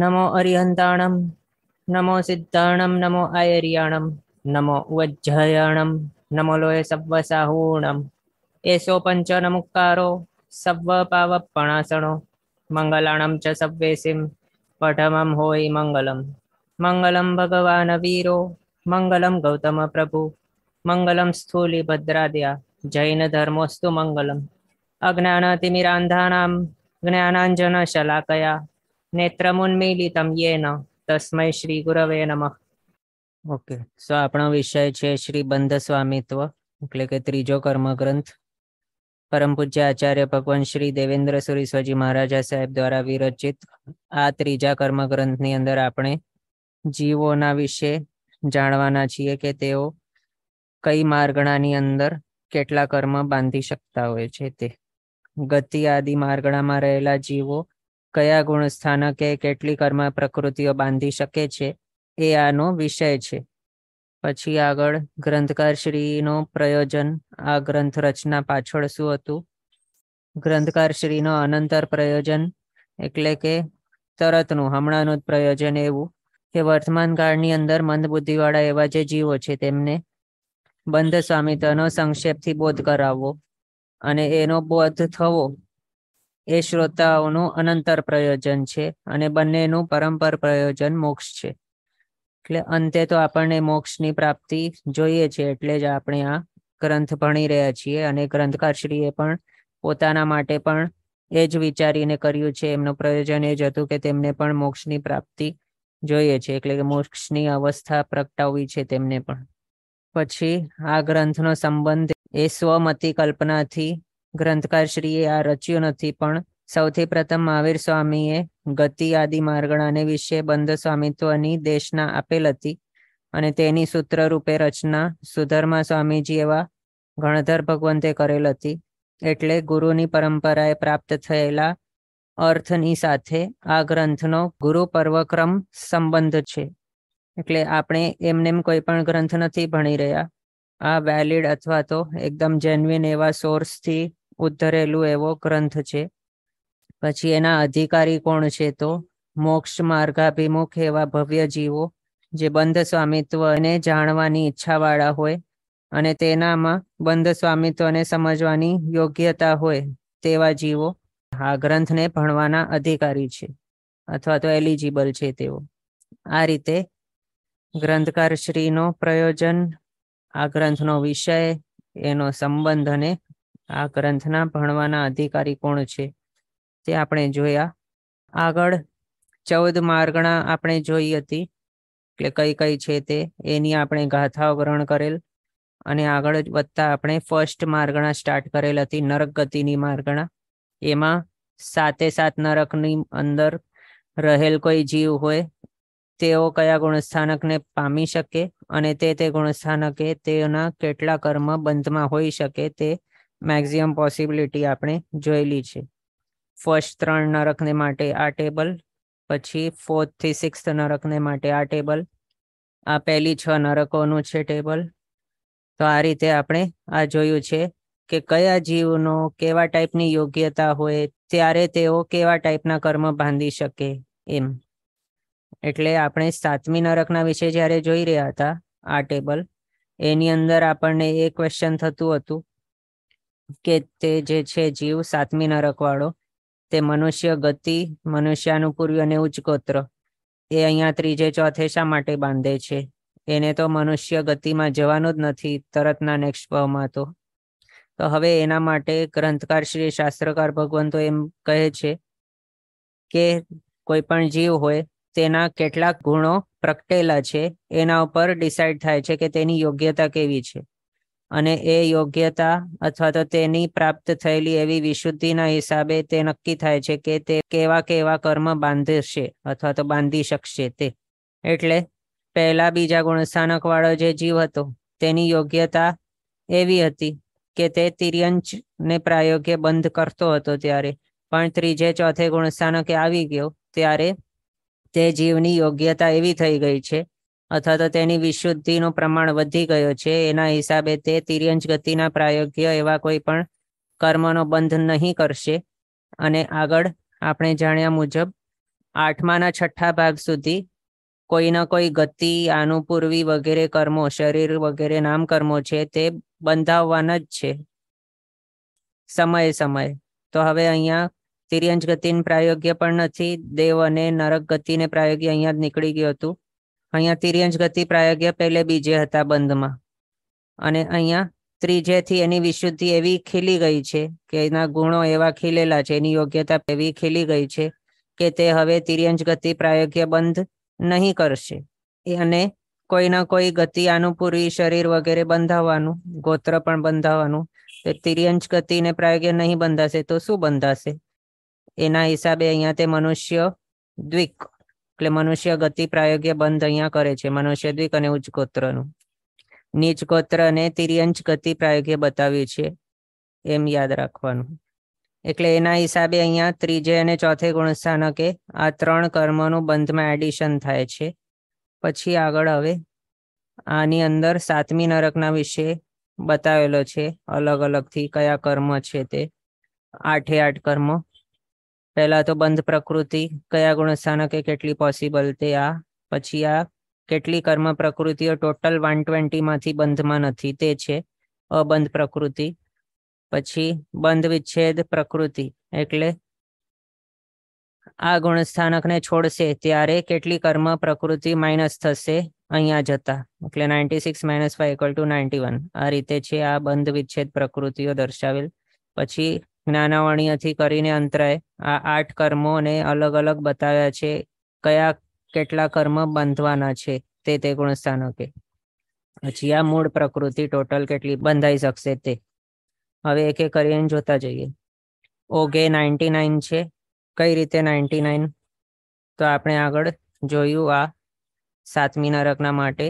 નમો અરિહંતાણમ નમો સિદ્ધાણમ નમો આયર્યાણમ નમો વજ્જયાણમ નમો લોય સવસાહૂણમ એસો પંચ નમુકારો serve પાવ પણાસણો મંગલાણમ ચ સવ્વેસિમ પઢમમ હોય મંગલમ મંગલમ ભગવાન વીરો મંગલમ ગૌતમ પ્રભુ મંગલમ સ્થૂલી ભદ્રાદ્યા જૈન ધર્મોસ્તુ મંગલમ અજ્ઞાનતિમિરાંધાનામ જ્ઞાનાંજન શલાકયા નેત્રમુન્મીલિતમ યેન તસ્મય શ્રી ગુરવે નમઃ ઓકે સો આપણો વિષય છે શ્રી બંધ સ્વામિત્વ એટલે કે ત્રીજો કર્મ ગ્રંથ પરમ પૂજ્ય આચાર્ય ભગવાન શ્રી દેવેન્દ્ર સુરી મહારાજા સાહેબ દ્વારા વિરચિત આ ત્રીજા કર્મ ગ્રંથની અંદર આપણે જીવોના વિશે જાણવાના છીએ કે તેઓ કઈ માર્ગણાની અંદર કેટલા કર્મ બાંધી શકતા હોય છે તે ગતિ આદિ માર્ગણામાં રહેલા જીવો કયા ગુણ સ્થાનકે કેટલી કર્મ પ્રકૃતિઓ બાંધી શકે છે એ આનો વિષય છે પછી આગળ ગ્રંથકારશ્રીનો પ્રયોજન આ ગ્રંથ રચના પાછળ શું હતું ગ્રંથકારશ્રીનો અનંતર પ્રયોજન એટલે કે તરતનું હમણાંનું જ પ્રયોજન એવું કે વર્તમાન કાળની અંદર મંદ બુદ્ધિવાળા એવા જે જીવો છે તેમને બંધ સ્વામિત્વનો સંક્ષેપથી બોધ કરાવવો અને એનો બોધ થવો એ શ્રોતાઓનું અનંતર પ્રયોજન છે અને બંનેનું પરમ્પર પ્રયોજન મોક્ષ છે એટલે અંતે તો આપણને મોક્ષની પ્રાપ્તિ જોઈએ છે એટલે જ આપણે આ ગ્રંથ ભણી રહ્યા છીએ અને ગ્રંથકારશ્રીએ પણ પોતાના માટે પણ એ જ વિચારીને કર્યું છે એમનું પ્રયોજન એ જ હતું કે તેમને પણ મોક્ષની પ્રાપ્તિ જોઈએ છે એટલે કે મોક્ષની અવસ્થા પ્રગટાવવી છે તેમને પણ પછી આ ગ્રંથનો સંબંધ એ સ્વમતી કલ્પનાથી ગ્રંથકારશ્રીએ આ રચ્યું નથી પણ સૌથી પ્રથમ મહાવીર સ્વામીએ ગતિ આદિ માર્ગણાને વિશે બંધ સ્વામિત્વની દેશના આપેલ હતી અને તેની સૂત્રરૂપે રચના સુધર્મા સ્વામીજી એવા ગણધર ભગવંતે કરેલ હતી એટલે ગુરુની પરંપરાએ પ્રાપ્ત થયેલા અર્થની સાથે આ ગ્રંથનો ગુરુ પર્વક્રમ સંબંધ છે એટલે આપણે એમનેમ કોઈ પણ ગ્રંથ નથી ભણી રહ્યા આ વેલિડ અથવા તો એકદમ જેન્યુઇન એવા સોર્સથી ઉદ્ધરેલું એવો ગ્રંથ છે પછી એના અધિકારી કોણ છે તો મોક્ષ માર્ગાભિમુખ એવા ભવ્ય જીવો જે બંધ સ્વામિત્વને જાણવાની ઈચ્છાવાળા હોય અને તેનામાં બંધ સ્વામિત્વને સમજવાની યોગ્યતા હોય તેવા જીવો આ ગ્રંથને ભણવાના અધિકારી છે અથવા તો એલિજિબલ છે તેઓ આ રીતે ગ્રંથકાર શ્રીનો પ્રયોજન આ ગ્રંથનો વિષય એનો સંબંધ અને આ ગ્રંથના ભણવાના અધિકારી કોણ છે તે આપણે જોયા આગળ ચૌદ માર્ગણા આપણે જોઈ હતી કે કઈ કઈ છે તે એની આપણે ગાથાઓ ગ્રહણ કરેલ અને આગળ વધતા આપણે ફર્સ્ટ માર્ગણા સ્ટાર્ટ કરેલ હતી નરક ગતિની માર્ગણા એમાં સાતે સાત નરકની અંદર રહેલ કોઈ જીવ હોય તેઓ કયા ગુણસ્થાનકને પામી શકે અને તે તે ગુણસ્થાનકે તેના કેટલા કર્મ બંધમાં હોઈ શકે તે મેક્સિમમ પોસિબિલિટી આપણે જોયેલી છે ફર્સ્ટ ત્રણ નરકને માટે આ ટેબલ પછી ફોર્થ થી સિક્સ્થ નરકને માટે આ ટેબલ આ પહેલી છ નરકોનું છે ટેબલ તો આ રીતે આપણે આ જોયું છે કે કયા જીવનો કેવા ટાઈપની યોગ્યતા હોય ત્યારે તેઓ કેવા ટાઈપના કર્મ બાંધી શકે એમ એટલે આપણે સાતમી નરકના વિશે જ્યારે જોઈ રહ્યા હતા આ ટેબલ એની અંદર આપણને એ ક્વેશ્ચન થતું હતું કે તે જે છે જીવ સાતમી નરકવાળો તે મનુષ્ય ગતિ મનુષ્યાનુપૂર્વી અને ઉચ્ચ ગોત્ર એ અહીંયા ત્રીજે ચોથે શા માટે બાંધે છે એને તો મનુષ્ય ગતિમાં જવાનું જ નથી તરતના નેક્સ્ટ ભાવમાં તો તો હવે એના માટે ગ્રંથકાર શ્રી શાસ્ત્રકાર ભગવંતો એમ કહે છે કે કોઈ પણ જીવ હોય તેના કેટલાક ગુણો પ્રગટેલા છે એના ઉપર ડિસાઇડ થાય છે કે તેની યોગ્યતા કેવી છે અને એ યોગ્યતા અથવા તો તેની પ્રાપ્ત થયેલી એવી વિશુદ્ધિના હિસાબે તે નક્કી થાય છે કે તે કેવા કેવા કર્મ બાંધશે અથવા તો બાંધી શકશે તે એટલે પહેલા બીજા ગુણસ્થાનક વાળો જે જીવ હતો તેની યોગ્યતા એવી હતી કે તે તિર્યંચ ને પ્રાયોગ્ય બંધ કરતો હતો ત્યારે પણ ત્રીજે ચોથે ગુણસ્થાનકે આવી ગયો ત્યારે તે જીવની યોગ્યતા એવી થઈ ગઈ છે અથવા તો તેની વિશુદ્ધિનું પ્રમાણ વધી ગયો છે એના હિસાબે તે તિર્યંજ ગતિના પ્રાયોગ્ય એવા કોઈ પણ કર્મનો બંધ નહીં કરશે અને આગળ આપણે જાણ્યા મુજબ આઠમાના છઠ્ઠા ભાગ સુધી કોઈના કોઈ ગતિ આનુપૂર્વી વગેરે કર્મો શરીર વગેરે નામ કર્મો છે તે બંધાવવાના જ છે સમયે સમય તો હવે અહીંયા તિર્યંજ ગતિન પ્રાયોગ્ય પણ નથી દેવ અને નરક ગતિને પ્રાયોગ્ય અહીંયા જ નીકળી ગયું હતું અહીંયા તિર્યંજ ગતિ પ્રાયોગ્ય પહેલે બીજે હતા બંધમાં અને અહીંયા ત્રીજેથી એની વિશુદ્ધિ એવી ખીલી ગઈ છે કે એના ગુણો એવા ખીલેલા છે એની યોગ્યતા એવી ખીલી ગઈ છે કે તે હવે તિર્યંજ ગતિ પ્રાયોગ્ય બંધ નહીં કરશે અને કોઈના કોઈ ગતિ આનુપૂર્વી શરીર વગેરે બંધાવવાનું ગોત્ર પણ બંધાવવાનું તિર્યંજ ગતિને પ્રાયોગ્ય નહીં બંધાશે તો શું બંધાશે એના હિસાબે અહીંયા તે મનુષ્ય દ્વિક એટલે મનુષ્ય ગતિ પ્રાયોગ્ય બંધ અહીંયા કરે છે મનુષ્ય દ્વિક અને ઉચ્ચ ગોત્રનું નીચ ગોત્ર અને તિર્યંચ ગતિ પ્રાયોગ્ય બતાવ્યું છે એમ યાદ રાખવાનું એટલે એના હિસાબે અહીંયા ત્રીજે અને ચોથે ગુણસ્થાનકે આ ત્રણ કર્મનું બંધમાં એડિશન થાય છે પછી આગળ હવે આની અંદર સાતમી નરકના વિશે બતાવેલો છે અલગ અલગથી કયા કર્મ છે તે આઠે આઠ કર્મ પહેલા તો બંધ પ્રકૃતિ કયા ગુણસ્થાનકે કેટલી પોસિબલ તે આ પછી આ કેટલી કર્મ પ્રકૃતિઓ ટોટલ વન ટ્વેન્ટીમાંથી બંધમાં નથી તે છે અબંધ પ્રકૃતિ પછી બંધ વિચ્છેદ પ્રકૃતિ એટલે આ ગુણસ્થાનકને છોડશે ત્યારે કેટલી કર્મ પ્રકૃતિ માઇનસ થશે અહીંયા જતા એટલે ninety six minus five equal to ninety one આ રીતે છે આ બંધ વિચ્છેદ પ્રકૃતિઓ દર્શાવેલ પછી જ્ઞાનાવણીયથી કરીને અંતરાય આ આઠ કર્મોને અલગ અલગ બતાવ્યા છે કયા કેટલા કર્મ બાંધવાના છે તે તે ગુણ સ્થાનકે પછી આ મૂળ પ્રકૃતિ ટોટલ કેટલી બંધાઈ શકશે તે હવે એક એક કરીને જોતા જઈએ ઓગે નાઇન્ટી નાઇન છે કઈ રીતે નાઇન્ટી નાઇન તો આપણે આગળ જોયું આ સાતમી નરકના માટે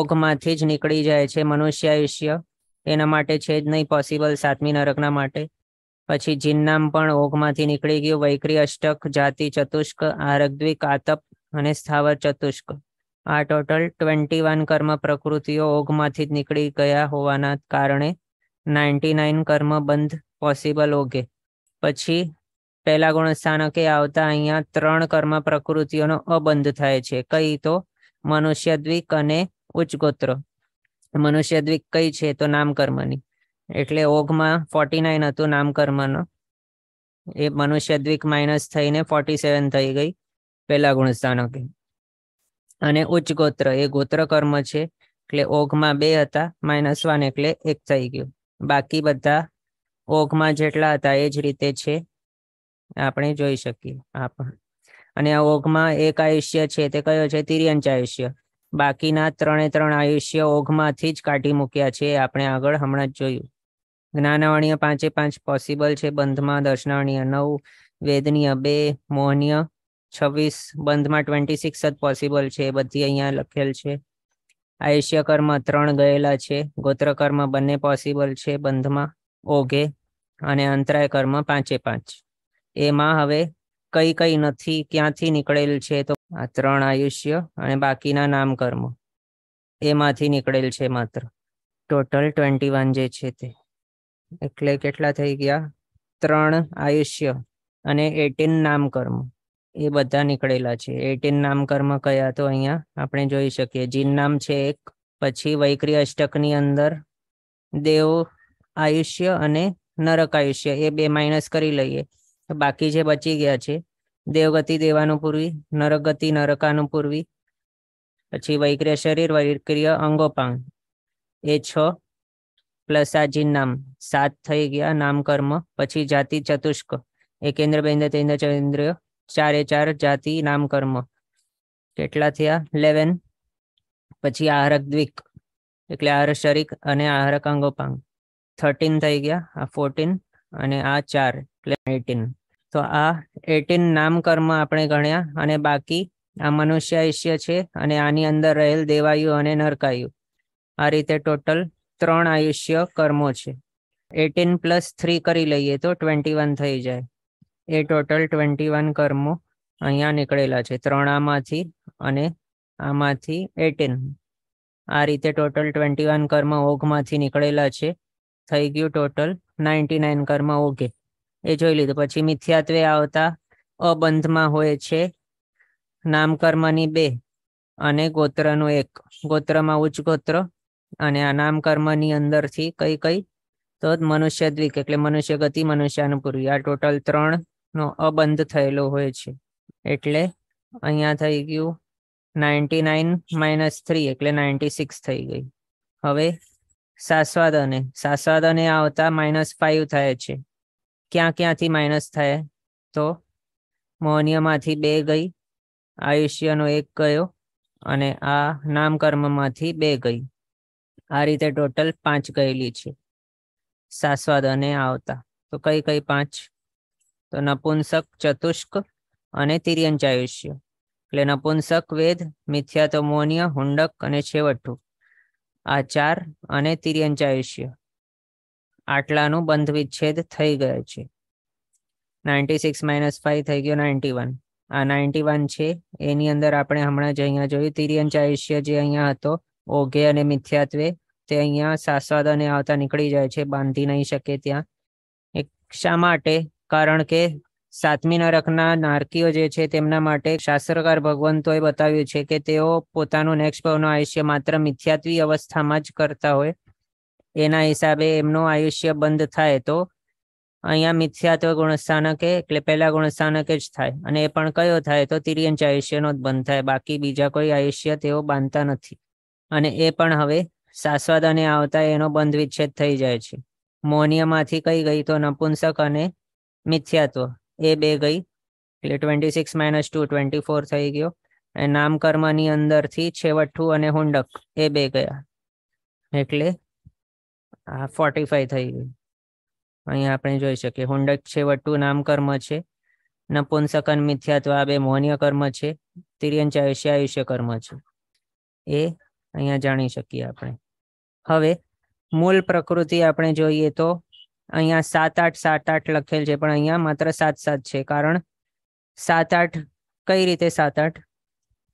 ઓઘમાંથી જ નીકળી જાય છે મનુષ્ય આયુષ્ય એના માટે છે જ નહીં પોસિબલ સાતમી નરકના માટે પછી જિન્નામ પણ ઓઘમાંથી નીકળી ગયું વૈખરી અષ્ટક જાતિ ચતુષ્ક આરગ્વી આતપ અને સ્થાવર ચતુષ્ક આ ટોટલ ટ્વેન્ટી વન કર્મ પ્રકૃતિઓ ઓઘમાંથી જ નીકળી ગયા હોવાના કારણે નાઇન્ટી નાઇન કર્મ બંધ પોસિબલ ઓઘે પછી પહેલા ગુણ સ્થાનકે આવતા અહીંયા ત્રણ કર્મ પ્રકૃતિઓનો અબંધ થાય છે કઈ તો મનુષ્ય દ્વિક અને ઉચ્ચ ગોત્ર મનુષ્ય દ્વિક કઈ છે તો નામ કર્મની એટલે ઓઘમાં ફોર્ટી નાઇન હતું નામકર્મનો એ મનુષ્ય દ્વિક માઇનસ થઈને ફોર્ટી સેવન થઈ ગઈ પહેલા ગુણસ્થાનકી અને ઉચ્ચ ગોત્ર એ ગોત્ર કર્મ છે એટલે ઓઘમાં બે હતા માઇનસ વન એટલે એક થઈ ગયું બાકી બધા ઓઘમાં જેટલા હતા એ જ રીતે છે આપણે જોઈ શકીએ આ પણ અને આ ઓઘમાં એક આયુષ્ય છે તે કયો છે તિર્યંચ આયુષ્ય બાકીના ત્રણે ત્રણ આયુષ્ય ઓઘમાંથી જ કાઢી મૂક્યા છે આપણે આગળ હમણાં જ જોયું જ્ઞાનવાણીય પાંચે પાંચ પોસિબલ છે બંધમાં દર્શનાણીય નવ વેદનીય બે મોહનીય છવ્વીસ બંધમાં ટ્વેન્ટી સિક્સ જ પોસિબલ છે બધી અહીંયા લખેલ છે આયુષ્ય કર્મ ત્રણ ગયેલા છે ગોત્ર કર્મ બંને પોસિબલ છે બંધમાં ઓઘે અને અંતરાય કર્મ પાંચે પાંચ એમાં હવે કઈ કઈ નથી ક્યાંથી નીકળેલ છે તો આ ત્રણ આયુષ્ય અને બાકીના નામ કર્મ એમાંથી નીકળેલ છે માત્ર ટોટલ ટ્વેન્ટી વન જે છે તે એટલે કેટલા થઈ ગયા ત્રણ આયુષ્ય અને એટીન નામકર્મ એ બધા નીકળેલા છે એટીન નામકર્મ કયા તો અહીંયા આપણે જોઈ શકીએ જીન નામ છે એક પછી વૈક્રી અષ્ટકની અંદર દેવ આયુષ્ય અને નરક આયુષ્ય એ બે માઇનસ કરી લઈએ બાકી જે બચી ગયા છે દેવગતિ દેવાનુપૂર્વી નરકગતિ નરકાનુપૂર્વી પછી વૈક્રિય શરીર વૈક્રિય અંગોપાંગ એ છ પ્લસ આ નામ સાત થઈ ગયા નામ કર્મ પછી જાતિ ચતુષ્ક એકેન્દ્ર બેન્દ્ર તેન્દ્ર ચંદ્ર ચારે ચાર જાતિ નામ કર્મ કેટલા થયા ઇલેવન પછી આહરક દ્વિક એટલે આહાર શરીક અને આહારક અંગોપાંગ થર્ટીન થઈ ગયા આ ફોર્ટીન અને આ ચાર એટલે એટીન તો આ એટીન નામ કર્મ આપણે ગણ્યા અને બાકી આ મનુષ્ય ઈષ્ય છે અને આની અંદર રહેલ દેવાયુ અને નરકાયું આ રીતે ટોટલ ત્રણ આયુષ્ય કર્મો છે એટીન પ્લસ થ્રી કરી લઈએ તો ટ્વેન્ટી વન થઈ જાય એ ટોટલ ટ્વેન્ટી વન કર્મો અહીંયા નીકળેલા છે ત્રણ આમાંથી અને આમાંથી એટીન આ રીતે ટોટલ ટ્વેન્ટી વન કર્મ ઓઘમાંથી નીકળેલા છે થઈ ગયું ટોટલ નાઇન્ટી નાઇન કર્મ ઓઘે એ જોઈ લીધું પછી મિથ્યાત્વે આવતા અબંધમાં હોય છે નામકર્મની બે અને ગોત્રનું એક ગોત્રમાં ઉચ્ચ ગોત્ર અને અનામ કર્મની અંદરથી કઈ કઈ તો મનુષ્ય દ્વિક એટલે મનુષ્ય ગતિ મનુષ્યાનુપૂર્વી આ ટોટલ ત્રણ નો અબંધ થયેલો હોય છે એટલે અહીંયા થઈ ગયું નાઇન્ટી નાઇન માઇનસ થ્રી એટલે નાઇન્ટી સિક્સ થઈ ગઈ હવે સાસ્વાદ અને સાસ્વાદ અને આવતા માઇનસ ફાઇવ થાય છે ક્યાં ક્યાંથી માઇનસ થાય તો મૌન્યમાંથી બે ગઈ આયુષ્યનો એક ગયો અને આ નામકર્મમાંથી બે ગઈ આ રીતે ટોટલ પાંચ ગયેલી છે સાસવાદ અને આવતા તો કઈ કઈ પાંચ તો નપુંસક ચતુષ્ક અને તિર્યંચાયુષ્ય એટલે નપુંસક વેદ મિથ્યા તો મોનિય હુંડક અને છેવટું આ ચાર અને તિર્યંચાયુષ્ય આટલાનું બંધ વિચ્છેદ થઈ ગયો છે નાઇન્ટી સિક્સ માઇનસ ફાઈવ થઈ ગયો નાઇન્ટી વન આ નાઇન્ટી વન છે એની અંદર આપણે હમણાં જ અહીંયા જોયું તિર્યંચાયુષ્ય જે અહીંયા હતો ઓઘે અને મિથ્યાત્વે તે અહીંયા શાશ્વત અને આવતા નીકળી જાય છે બાંધી નહીં શકે ત્યાં એક શા માટે કારણ કે સાતમી નરકના નારકીઓ જે છે તેમના માટે શાસ્ત્રકાર ભગવંતોએ બતાવ્યું છે કે તેઓ પોતાનું નેક્સ્ટ ભવનું આયુષ્ય માત્ર મિથ્યાત્વી અવસ્થામાં જ કરતા હોય એના હિસાબે એમનું આયુષ્ય બંધ થાય તો અહીંયા મિથ્યાત્વ ગુણસ્થાનકે એટલે પહેલા ગુણસ્થાનકે જ થાય અને એ પણ કયો થાય તો તિર્યંચ આયુષ્યનો જ બંધ થાય બાકી બીજા કોઈ આયુષ્ય તેઓ બાંધતા નથી અને એ પણ હવે શાશ્વત અને આવતા એનો બંધ વિચ્છેદ થઈ જાય છે મોનિયમાંથી કઈ ગઈ તો નપુંસક અને મિથ્યાત્વ એ બે ગઈ એટલે twenty six minus two twenty four થઈ ગયો અને નામકર્મની અંદરથી છેવઠ્ઠું અને હુંડક એ બે ગયા એટલે આ ફોર્ટી ફાઈવ થઈ ગયું અહીંયા આપણે જોઈ શકીએ હુંડક છેવટું નામકર્મ છે નપુંસક અને મિથ્યાત્વ આ બે મોહનીય કર્મ છે તિર્યન ચાયુષ્ય આયુષ્ય કર્મ છે એ અહીંયા જાણી શકીએ આપણે હવે મૂળ પ્રકૃતિ આપણે જોઈએ તો અહીંયા સાત આઠ સાત આઠ લખેલ છે પણ અહીંયા માત્ર સાત સાત છે કારણ સાત આઠ કઈ રીતે સાત આઠ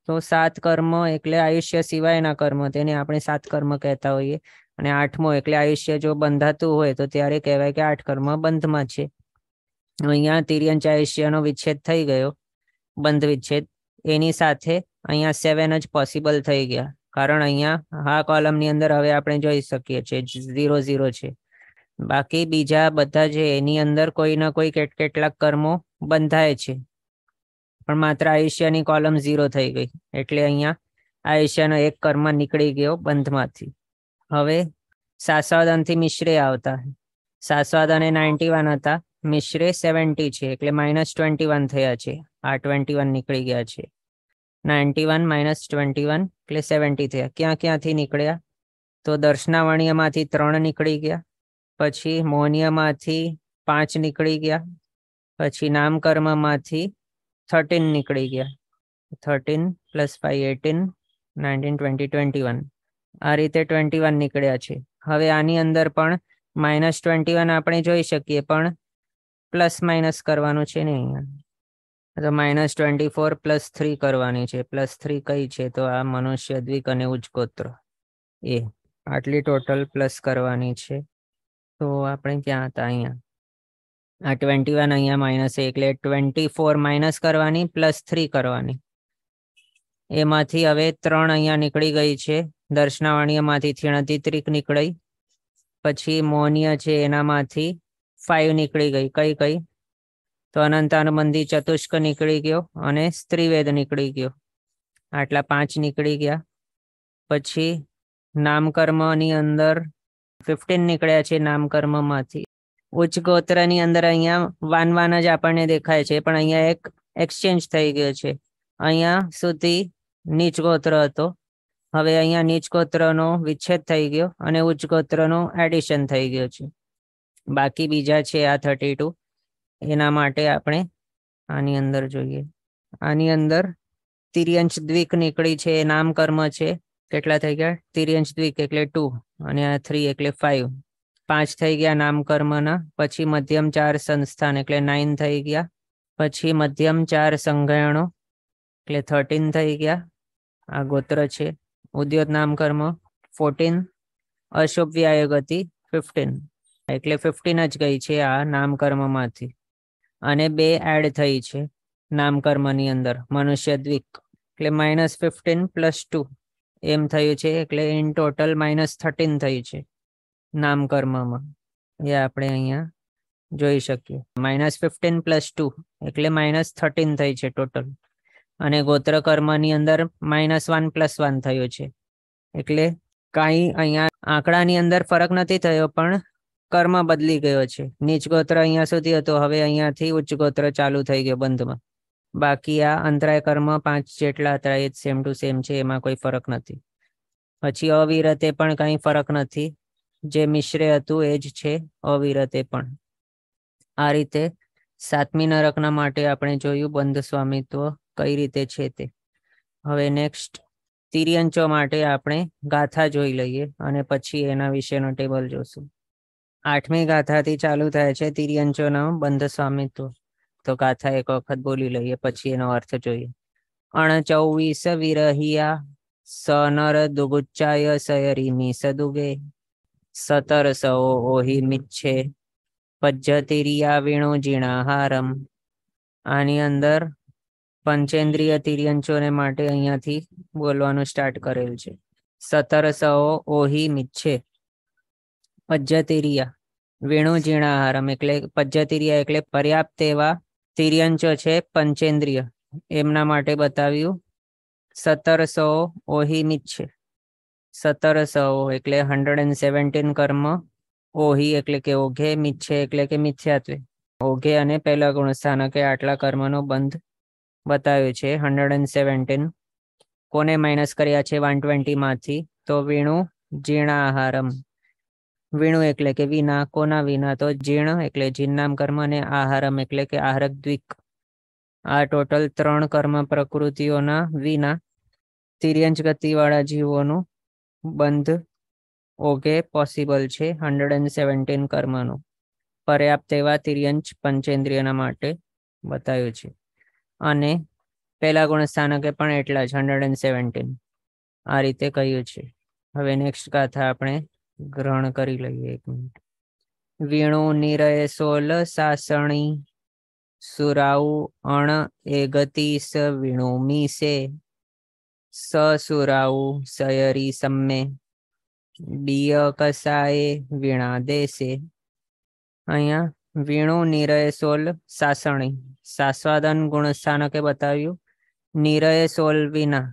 તો સાત કર્મ એટલે આયુષ્ય સિવાયના કર્મ તેને આપણે સાત કર્મ કહેતા હોઈએ અને આઠમો એટલે આયુષ્ય જો બંધાતું હોય તો ત્યારે કહેવાય કે આઠ કર્મ બંધમાં છે અહીંયા તિર્યંચ આયુષ્યનો વિચ્છેદ થઈ ગયો બંધ વિચ્છેદ એની સાથે અહીંયા સેવન જ પોસિબલ થઈ ગયા કારણ અહીંયા આ કોલમની અંદર હવે આપણે જોઈ શકીએ છીએ ઝીરો ઝીરો છે બાકી બીજા બધા છે એની અંદર કોઈ ના કોઈ કેટલાક કર્મો બંધાય છે પણ માત્ર આયુષ્યાની કોલમ ઝીરો થઈ ગઈ એટલે અહીંયા આયુષ્યાનો એક કર્મ નીકળી ગયો બંધમાંથી હવે સાસવાદનથી મિશ્રે આવતા સાસવાદન એ નાઇન્ટી વન હતા મિશ્રે સેવન્ટી છે એટલે માઇનસ ટ્વેન્ટી વન થયા છે આ ટ્વેન્ટી વન નીકળી ગયા છે ninety one minus twenty one એટલે સેવન્ટી થયા ક્યાં ક્યાંથી નીકળ્યા તો દર્શનાવણીયમાંથી ત્રણ નીકળી ગયા પછી મોહનીયમાંથી પાંચ નીકળી ગયા પછી નામકર્મમાંથી થર્ટીન નીકળી ગયા thirteen plus five eighteen nineteen twenty twenty one આ રીતે ટ્વેન્ટી વન નીકળ્યા છે હવે આની અંદર પણ માઇનસ ટ્વેન્ટી વન આપણે જોઈ શકીએ પણ પ્લસ માઇનસ કરવાનું છે ને અહીંયા તો minus twenty four plus three કરવાની છે પ્લસ થ્રી કઈ છે તો આ મનુષ્ય દ્વિક અને ઉચ્ચગોત્ર એ આટલી ટોટલ પ્લસ કરવાની છે તો આપણે ક્યાં હતા અહીંયા આ ટ્વેન્ટી વન અહીંયા માઇનસ એટલે ટ્વેન્ટી ફોર માઇનસ કરવાની પ્લસ થ્રી કરવાની એમાંથી હવે ત્રણ અહીંયા નીકળી ગઈ છે દર્શનાવાણીયમાંથી દર્શનાવાણીમાંથી ત્રીક નીકળી પછી મોનીય છે એનામાંથી ફાઈવ નીકળી ગઈ કઈ કઈ તો અનંતાનબંધી ચતુષ્ક નીકળી ગયો અને સ્ત્રીવેદ નીકળી ગયો આટલા પાંચ નીકળી ગયા પછી નામકર્મની અંદર ફિફ્ટીન નીકળ્યા છે નામકર્મમાંથી ઉચ્ચ ગોત્રની અંદર અહીંયા વાનવાન જ આપણને દેખાય છે પણ અહીંયા એક એક્સચેન્જ થઈ ગયો છે અહીંયા સુધી નીચ ગોત્ર હતો હવે અહીંયા નીચ ગોત્રનો વિચ્છેદ થઈ ગયો અને ઉચ્ચ ગોત્રનો એડિશન થઈ ગયો છે બાકી બીજા છે આ થર્ટી ટુ એના માટે આપણે આની અંદર જોઈએ આની અંદર તિર્યંશ દ્વિક નીકળી છે નામ કર્મ છે કેટલા થઈ ગયા તિર્યંશ દ્વિક એટલે ટુ અને આ થ્રી એટલે ફાઈવ પાંચ થઈ ગયા નામ કર્મના પછી મધ્યમ ચાર સંસ્થાન એટલે નાઇન થઈ ગયા પછી મધ્યમ ચાર સંગ્રહણો એટલે થર્ટીન થઈ ગયા આ ગોત્ર છે ઉદ્યોત નામકર્મ ફોર્ટીન અશોભ વ્યાયગતિ ફિફ્ટીન એટલે ફિફ્ટીન જ ગઈ છે આ નામકર્મમાંથી અને બે એડ થઈ છે નામકર્મની અંદર મનુષ્ય દ્વિક એટલે માઇનસ ફિફ્ટીન પ્લસ ટુ એમ થયું છે એટલે ઇન ટોટલ માઇનસ થર્ટીન થયું છે નામકર્મમાં એ આપણે અહીંયા જોઈ શકીએ માઇનસ ફિફ્ટીન પ્લસ ટુ એટલે માઇનસ થર્ટીન થઈ છે ટોટલ અને ગોત્ર કર્મની અંદર માઇનસ વન પ્લસ વન થયું છે એટલે કાંઈ અહીંયા આંકડાની અંદર ફરક નથી થયો પણ કર્મ બદલી ગયો છે નીચ ગોત્ર અહીંયા સુધી હતો હવે અહીંયાથી ઉચ્ચ ગોત્ર ચાલુ થઈ ગયો બંધમાં બાકી આ અંતરાય કર્મ પાંચ જેટલા હતા એ સેમ ટુ સેમ છે એમાં કોઈ ફરક નથી પછી અવિરતે પણ કંઈ ફરક નથી જે મિશ્રે હતું એ જ છે અવિરતે પણ આ રીતે સાતમી નરકના માટે આપણે જોયું બંધ સ્વામિત્વ કઈ રીતે છે તે હવે નેક્સ્ટ તિર્યંચો માટે આપણે ગાથા જોઈ લઈએ અને પછી એના વિશેનો ટેબલ જોશું આઠમી ગાથાથી ચાલુ થાય છે તિર્યંચોનો બંધ સ્વામિત્વ તો ગાથા એક વખત બોલી લઈએ પછી એનો અર્થ જોઈએ અણ ચૌવીસ વિરહિયા નર દુગુચ્ચાય સયરીની સદુગે સતર સૌ ઓહી મિચ્છે પજ્જતિરિયા વીણો જીણાહારમ આની અંદર પંચેન્દ્રિય તિર્યંચોને માટે અહીંયાથી બોલવાનું સ્ટાર્ટ કરેલ છે સતર સૌ ઓહી મિચ્છે પજ્જતિરિયા જીર્ણાહારમ એટલે પજ્જતિરિયા એટલે પર્યાપ્ત એવા તિર્યંચો છે પંચેન્દ્રિય એમના માટે બતાવ્યું સત્તરસો ઓહિમિત છે સત્તરસો એટલે હંડ્રેડ એન્ડ સેવન્ટીન કર્મ ઓહી એટલે કે ઓઘે મિચ્છે એટલે કે મિથ્યાત્વે ઓઘે અને પહેલા ગુણસ્થાનકે આટલા કર્મનો બંધ બતાવ્યો છે હંડ્રેડ એન્ડ સેવન્ટીન કોને માઇનસ કર્યા છે વન ટ્વેન્ટીમાંથી તો વીણુ જીર્ણાહારમ વીણુ એટલે કે વિના કોના વિના તો જીર્ણ એટલે જીર્ણામ કર્મ અને આહારમ એટલે કે આહારક દ્વિક આ ટોટલ ત્રણ કર્મ પ્રકૃતિઓના વિના તિર્યંજ ગતિવાળા જીવોનું બંધ ઓગે પોસિબલ છે હંડ્રેડ એન્ડ સેવન્ટીન કર્મનું પર્યાપ્ત એવા તિર્યંજ પંચેન્દ્રિયના માટે બતાવ્યું છે અને પહેલા ગુણ સ્થાનકે પણ એટલા જ હંડ્રેડ એન્ડ સેવન્ટીન આ રીતે કહ્યું છે હવે નેક્સ્ટ કાથા આપણે ગ્રહણ કરી લઈએ એક મિનિટ વીણુ નિરય સોલ સાસણી સુરાઉ અણ એ ગતિસ વીણુ મીસે સુરાઉ સયરી સમ્મે બીય કસાએ વીણા દેશે અહીંયા વીણુ નિરય સોલ સાસણી સાસ્વાદન ગુણસ્થાનકે બતાવ્યું નિરય સોલ વિના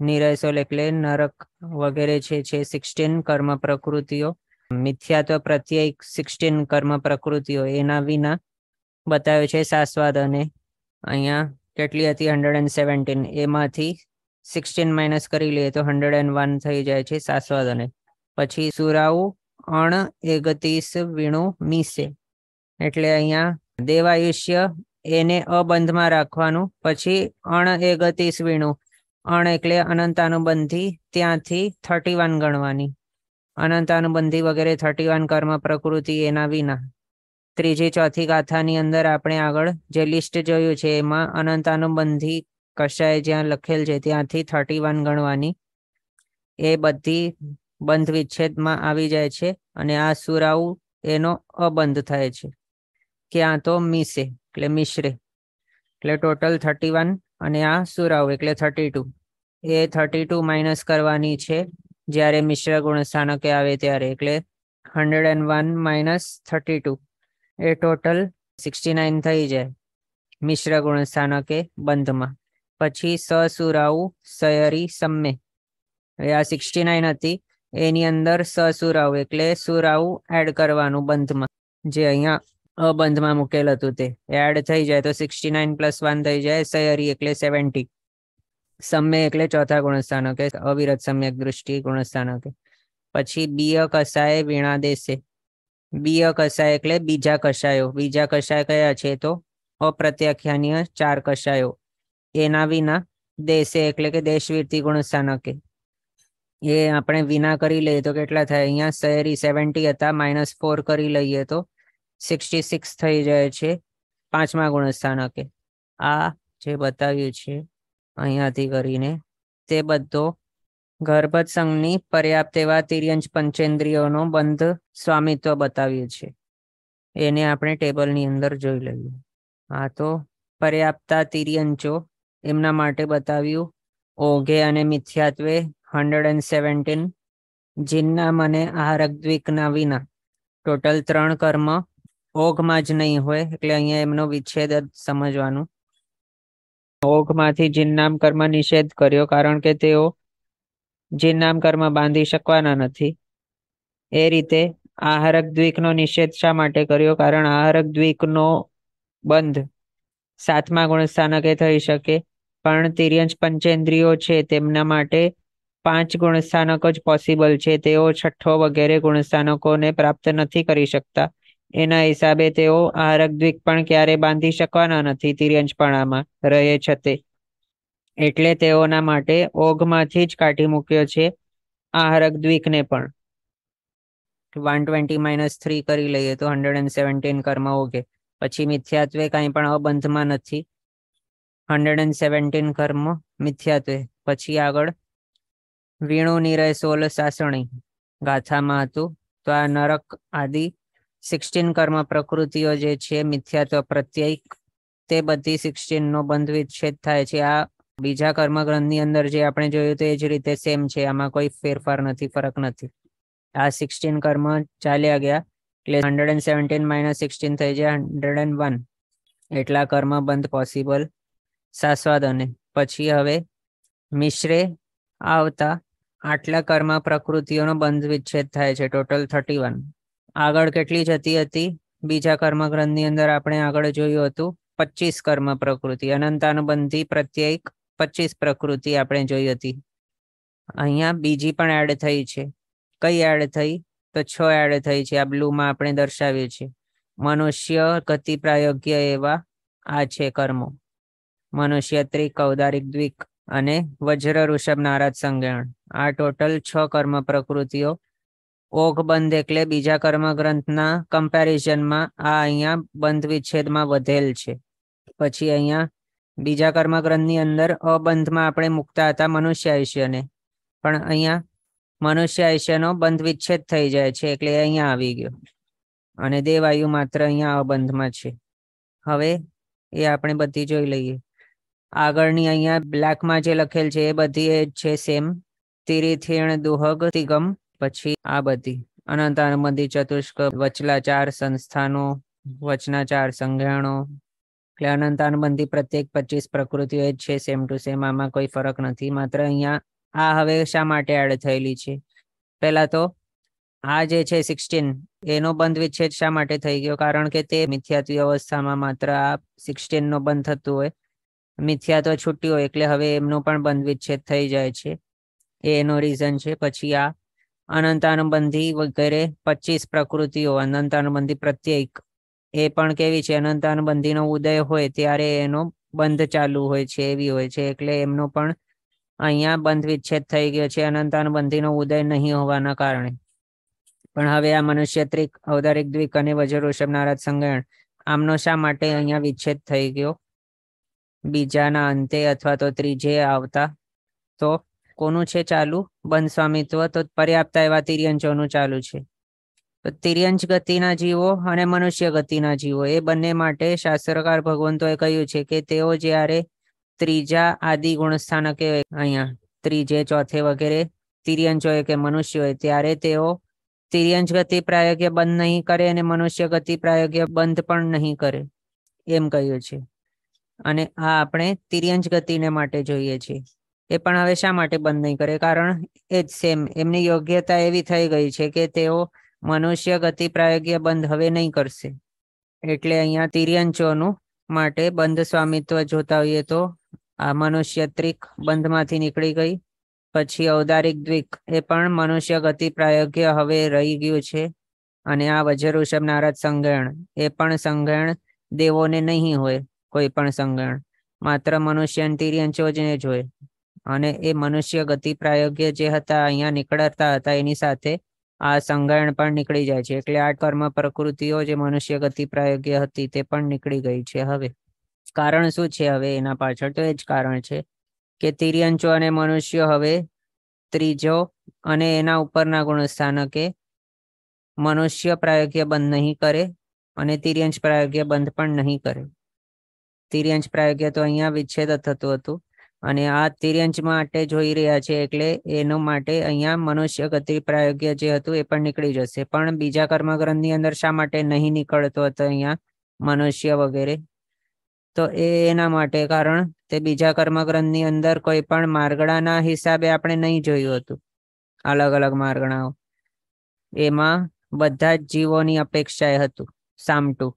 નિરસોલ એટલે નરક વગેરે છે છે સિક્સટીન કર્મ પ્રકૃતિઓ મિથ્યાત્વ પ્રત્યય સિક્સટીન કર્મ પ્રકૃતિઓ એના વિના બતાવે છે શાશ્વત અને અહીંયા કેટલી હતી હંડ્રેડ એન્ડ સેવન્ટીન એમાંથી સિક્સટીન માઇનસ કરી લઈએ તો હંડ્રેડ એન્ડ વન થઈ જાય છે શાશ્વત અને પછી સુરાવું અણ એગતીસ વીણો મીસે એટલે અહીંયા દેવાયુષ્ય એને અબંધમાં રાખવાનું પછી અણ એગતીસ વીણું અણ એટલે અનંતાનુબંધી ત્યાંથી થર્ટી વન ગણવાની અનંતાનુબંધી વગેરે થર્ટી વન કર્મ પ્રકૃતિ એના વિના ત્રીજી ચોથી ગાથાની અંદર આપણે આગળ જે લિસ્ટ જોયું છે એમાં અનંતાનુબંધી કશાય જ્યાં લખેલ છે ત્યાંથી થર્ટી વન ગણવાની એ બધી બંધ વિચ્છેદમાં આવી જાય છે અને આ સુરાઉ એનો અબંધ થાય છે ક્યાં તો મિસે એટલે મિશ્રે એટલે ટોટલ થર્ટી વન અને આ સુરાવ એટલે થર્ટી ટુ એ થર્ટી ટુ માઇનસ કરવાની છે જ્યારે મિશ્ર ગુણ સ્થાનકે આવે ત્યારે એટલે hundred and one minus thirty two એ ટોટલ સિક્સટી નાઇન થઈ જાય મિશ્ર ગુણ સ્થાનકે બંધમાં પછી સસુરાવ સયરી સમ્મે એ આ સિક્સટી નાઇન હતી એની અંદર સસુરાવ એટલે સુરાવ એડ કરવાનું બંધમાં જે અહીંયા અબંધમાં મૂકેલ હતું તે એડ થઈ જાય તો સિક્સટી નાઇન પ્લસ વન થઈ જાય સયરી એટલે સેવન્ટી સમય એટલે ચોથા ગુણસ્થાનકે અવિરત સમ્યક દૃષ્ટિ ગુણસ્થાનકે પછી બીય કસાય વીણા દેશે બીય કસાય એટલે બીજા કસાયો બીજા કસાય કયા છે તો અપ્રત્યાખ્યાનીય ચાર કસાયો એના વિના દેશે એટલે કે દેશવીરતી ગુણસ્થાનકે એ આપણે વિના કરી લઈએ તો કેટલા થાય અહીંયા સહેરી સેવન્ટી હતા માઇનસ ફોર કરી લઈએ તો સિક્સટી સિક્સ થઈ જાય છે પાંચમા ગુણસ્થાનકે આ જે બતાવ્યું છે અહીંયાથી કરીને તે બધો ગર્ભત સંઘની પર્યાપ્ત એવા તિર્યંજ પંચેન્દ્રિયોનો બંધ સ્વામિત્વ બતાવ્યું છે એને આપણે ટેબલની અંદર જોઈ લઈએ આ તો પર્યાપ્તા તિર્યંચો એમના માટે બતાવ્યું ઓઘે અને મિથ્યાત્વે હંડ્રેડ એન્ડ સેવન્ટીન જિન્ના મને આહારક દ્વિકના વિના ટોટલ ત્રણ કર્મ ઓગમાં જ નહીં હોય એટલે અહીંયા એમનો વિચ્છેદ સમજવાનું ઓગમાંથી જીનનામ કર્મ નિષેધ કર્યો કારણ કે તેઓ જીનનામ કર્મ બાંધી શકવાના નથી એ રીતે આહારક દ્વિકનો નિષેધ શા માટે કર્યો કારણ આહારક દ્વિકનો બંધ સાતમા ગુણ સ્થાનકે થઈ શકે પણ તિર્યંજ પંચેન્દ્રિયો છે તેમના માટે પાંચ ગુણસ્થાનક જ પોસિબલ છે તેઓ છઠ્ઠો વગેરે ગુણસ્થાનકોને પ્રાપ્ત નથી કરી શકતા એના હિસાબે તેઓ આહારક દ્વિક પણ ક્યારે બાંધી શકવાના નથી તિર્યંજપણામાં રહે છતે એટલે તેઓના માટે ઓઘમાંથી જ કાઢી મૂક્યો છે આહારક દ્વિકને પણ વન ટ્વેન્ટી માઇનસ થ્રી કરી લઈએ તો હંડ્રેડ એન્ડ સેવન્ટીન કર્મ ઓગે પછી મિથ્યાત્વે કાંઈ પણ અબંધમાં નથી હંડ્રેડ એન્ડ સેવન્ટીન કર્મ મિથ્યાત્વે પછી આગળ વીણુ નિરય સોલ સાસણી ગાથામાં હતું તો આ નરક આદિ સિક્સટીન કર્મ પ્રકૃતિઓ જે છે મિથ્યાત્વ પ્રત્યય તે બધી સિક્સટીન નો બંધ વિચ્છેદ થાય છે આ બીજા કર્મ ગ્રંથની અંદર જે આપણે જોયું તો એ જ રીતે સેમ છે આમાં કોઈ ફેરફાર નથી ફરક નથી આ સિક્સટીન કર્મ ચાલ્યા ગયા એટલે hundred and seventeen minus sixteen થઈ જાય હંડ્રેડ એન્ડ વન એટલા કર્મ બંધ પોસિબલ સાસ્વાદ અને પછી હવે મિશ્રે આવતા આટલા કર્મ પ્રકૃતિઓનો બંધ વિચ્છેદ થાય છે ટોટલ થર્ટી વન આગળ કેટલી જતી હતી બીજા કર્મગ્રંથની અંદર આપણે આગળ જોયું હતું પચીસ કર્મ પ્રકૃતિ અનંતાનુબંધી પ્રત્યેક પચીસ પ્રકૃતિ આપણે જોઈ હતી અહીંયા બીજી પણ એડ થઈ છે કઈ એડ થઈ તો છ એડ થઈ છે આ બ્લુમાં આપણે દર્શાવીએ છીએ મનુષ્ય ગતિ પ્રાયોગ્ય એવા આ છે કર્મો મનુષ્ય ત્રિક ઔદારિક દ્વિક અને વજ્ર ઋષભ નારાજ સંજ્ઞાન આ ટોટલ છ કર્મ પ્રકૃતિઓ ઓખ બંધ એટલે બીજા કર્મગ્રંથના કમ્પેરિઝનમાં આ અહીંયા બંધ વિચ્છેદમાં વધેલ છે પછી અહીંયા બીજા કર્મગ્રંથની અંદર અબંધમાં આપણે મૂકતા હતા મનુષ્ય આયુષ્યને પણ અહીંયા મનુષ્ય આયુષ્યનો બંધ વિચ્છેદ થઈ જાય છે એટલે અહીંયા આવી ગયો અને દેવાયુ માત્ર અહીંયા અબંધમાં છે હવે એ આપણે બધી જોઈ લઈએ આગળની અહીંયા બ્લેકમાં જે લખેલ છે એ બધી એ જ છે સેમ તિરિથીણ દુહગ તિગમ પછી આ બધી અનંત અનુમતિ ચતુષ્ક વચલા ચાર સંસ્થાનો વચના ચાર સંગ્રહણો એટલે અનંત અનુબંધી પ્રત્યેક પચીસ પ્રકૃતિઓ જ છે સેમ ટુ સેમ આમાં કોઈ ફરક નથી માત્ર અહીંયા આ હવે શા માટે એડ થયેલી છે પહેલા તો આ જે છે સિક્સટીન એનો બંધ વિચ્છેદ શા માટે થઈ ગયો કારણ કે તે મિથ્યાત્વી અવસ્થામાં માત્ર આ સિક્સટીન નો બંધ થતું હોય મિથ્યા તો છૂટ્યું હોય એટલે હવે એમનો પણ બંધ વિચ્છેદ થઈ જાય છે એ એનો રીઝન છે પછી આ અનંતાનુબંધી વગેરે પચીસ પ્રકૃતિઓ અનંતાનુબંધી પ્રત્યેક એ પણ કેવી છે અનંતાનુબંધીનો ઉદય હોય ત્યારે એનો બંધ ચાલુ હોય છે એવી હોય છે એટલે એમનો પણ અહીંયા બંધ વિચ્છેદ થઈ ગયો છે અનંતાનુબંધીનો ઉદય નહીં હોવાના કારણે પણ હવે આ મનુષ્ય ત્રિક અવધારિક દ્વિક અને વજર નારાજ સંગણ આમનો શા માટે અહીંયા વિચ્છેદ થઈ ગયો બીજાના અંતે અથવા તો ત્રીજે આવતા તો કોનું છે ચાલુ બંધ સ્વામિત્વ તો પર્યાપ્ત એવા તિર્યંચોનું ચાલુ છે તો તિર્યંચ ગતિના જીવો અને મનુષ્ય ગતિના જીવો એ બંને માટે શાસ્ત્રકાર ભગવંતોએ કહ્યું છે કે તેઓ જ્યારે ત્રીજા આદિ ગુણસ્થાનકે અહીંયા ત્રીજે ચોથે વગેરે તિર્યંચોએ કે મનુષ્ય હોય ત્યારે તેઓ તિર્યંચ ગતિ પ્રાયોગ્ય બંધ નહીં કરે અને મનુષ્ય ગતિ પ્રાયોગ્ય બંધ પણ નહીં કરે એમ કહ્યું છે અને આ આપણે તિર્યંચ ગતિને માટે જોઈએ છીએ એ પણ હવે શા માટે બંધ નહીં કરે કારણ એ જ સેમ એમની યોગ્યતા એવી થઈ ગઈ છે કે તેઓ મનુષ્ય ગતિ પ્રાયોગ્ય બંધ હવે નહીં કરશે એટલે અહીંયા તિર્યંચોનું માટે બંધ સ્વામિત્વ જોતા હોઈએ તો આ મનુષ્ય ત્રિક બંધમાંથી નીકળી ગઈ પછી ઔદારિક દ્વિક એ પણ મનુષ્ય ગતિ પ્રાયોગ્ય હવે રહી ગયું છે અને આ વજ્રઋષભ નારદ સંગણ એ પણ સંગણ દેવોને નહીં હોય કોઈ પણ સંગણ માત્ર મનુષ્ય તિર્યંચો જ ને જોઈએ અને એ મનુષ્ય ગતિ પ્રાયોગ્ય જે હતા અહીંયા નીકળતા હતા એની સાથે આ સંગ્રહણ પણ નીકળી જાય છે એટલે આ કર્મ પ્રકૃતિઓ જે મનુષ્ય ગતિ પ્રાયોગ્ય હતી તે પણ નીકળી ગઈ છે હવે કારણ શું છે હવે એના પાછળ તો એ જ કારણ છે કે તિર્યંચો અને મનુષ્ય હવે ત્રીજો અને એના ઉપરના ગુણસ્થાનકે મનુષ્ય પ્રાયોગ્ય બંધ નહીં કરે અને તિર્યંશ પ્રાયોગ્ય બંધ પણ નહીં કરે તિર્યંચ પ્રાયોગ્ય તો અહીંયા વિચ્છેદ થતું હતું અને આ તિર્યંચ માટે જોઈ રહ્યા છે એટલે એનો માટે અહીંયા મનુષ્ય ગતિ પ્રાયોગ્ય જે હતું એ પણ નીકળી જશે પણ બીજા કર્મગ્રંથની અંદર શા માટે નહીં નીકળતો હતો અહીંયા મનુષ્ય વગેરે તો એ એના માટે કારણ તે બીજા કર્મગ્રંથની અંદર કોઈ પણ માર્ગડાના હિસાબે આપણે નહીં જોયું હતું અલગ અલગ માર્ગણાઓ એમાં બધા જ જીવોની અપેક્ષા હતું સામટું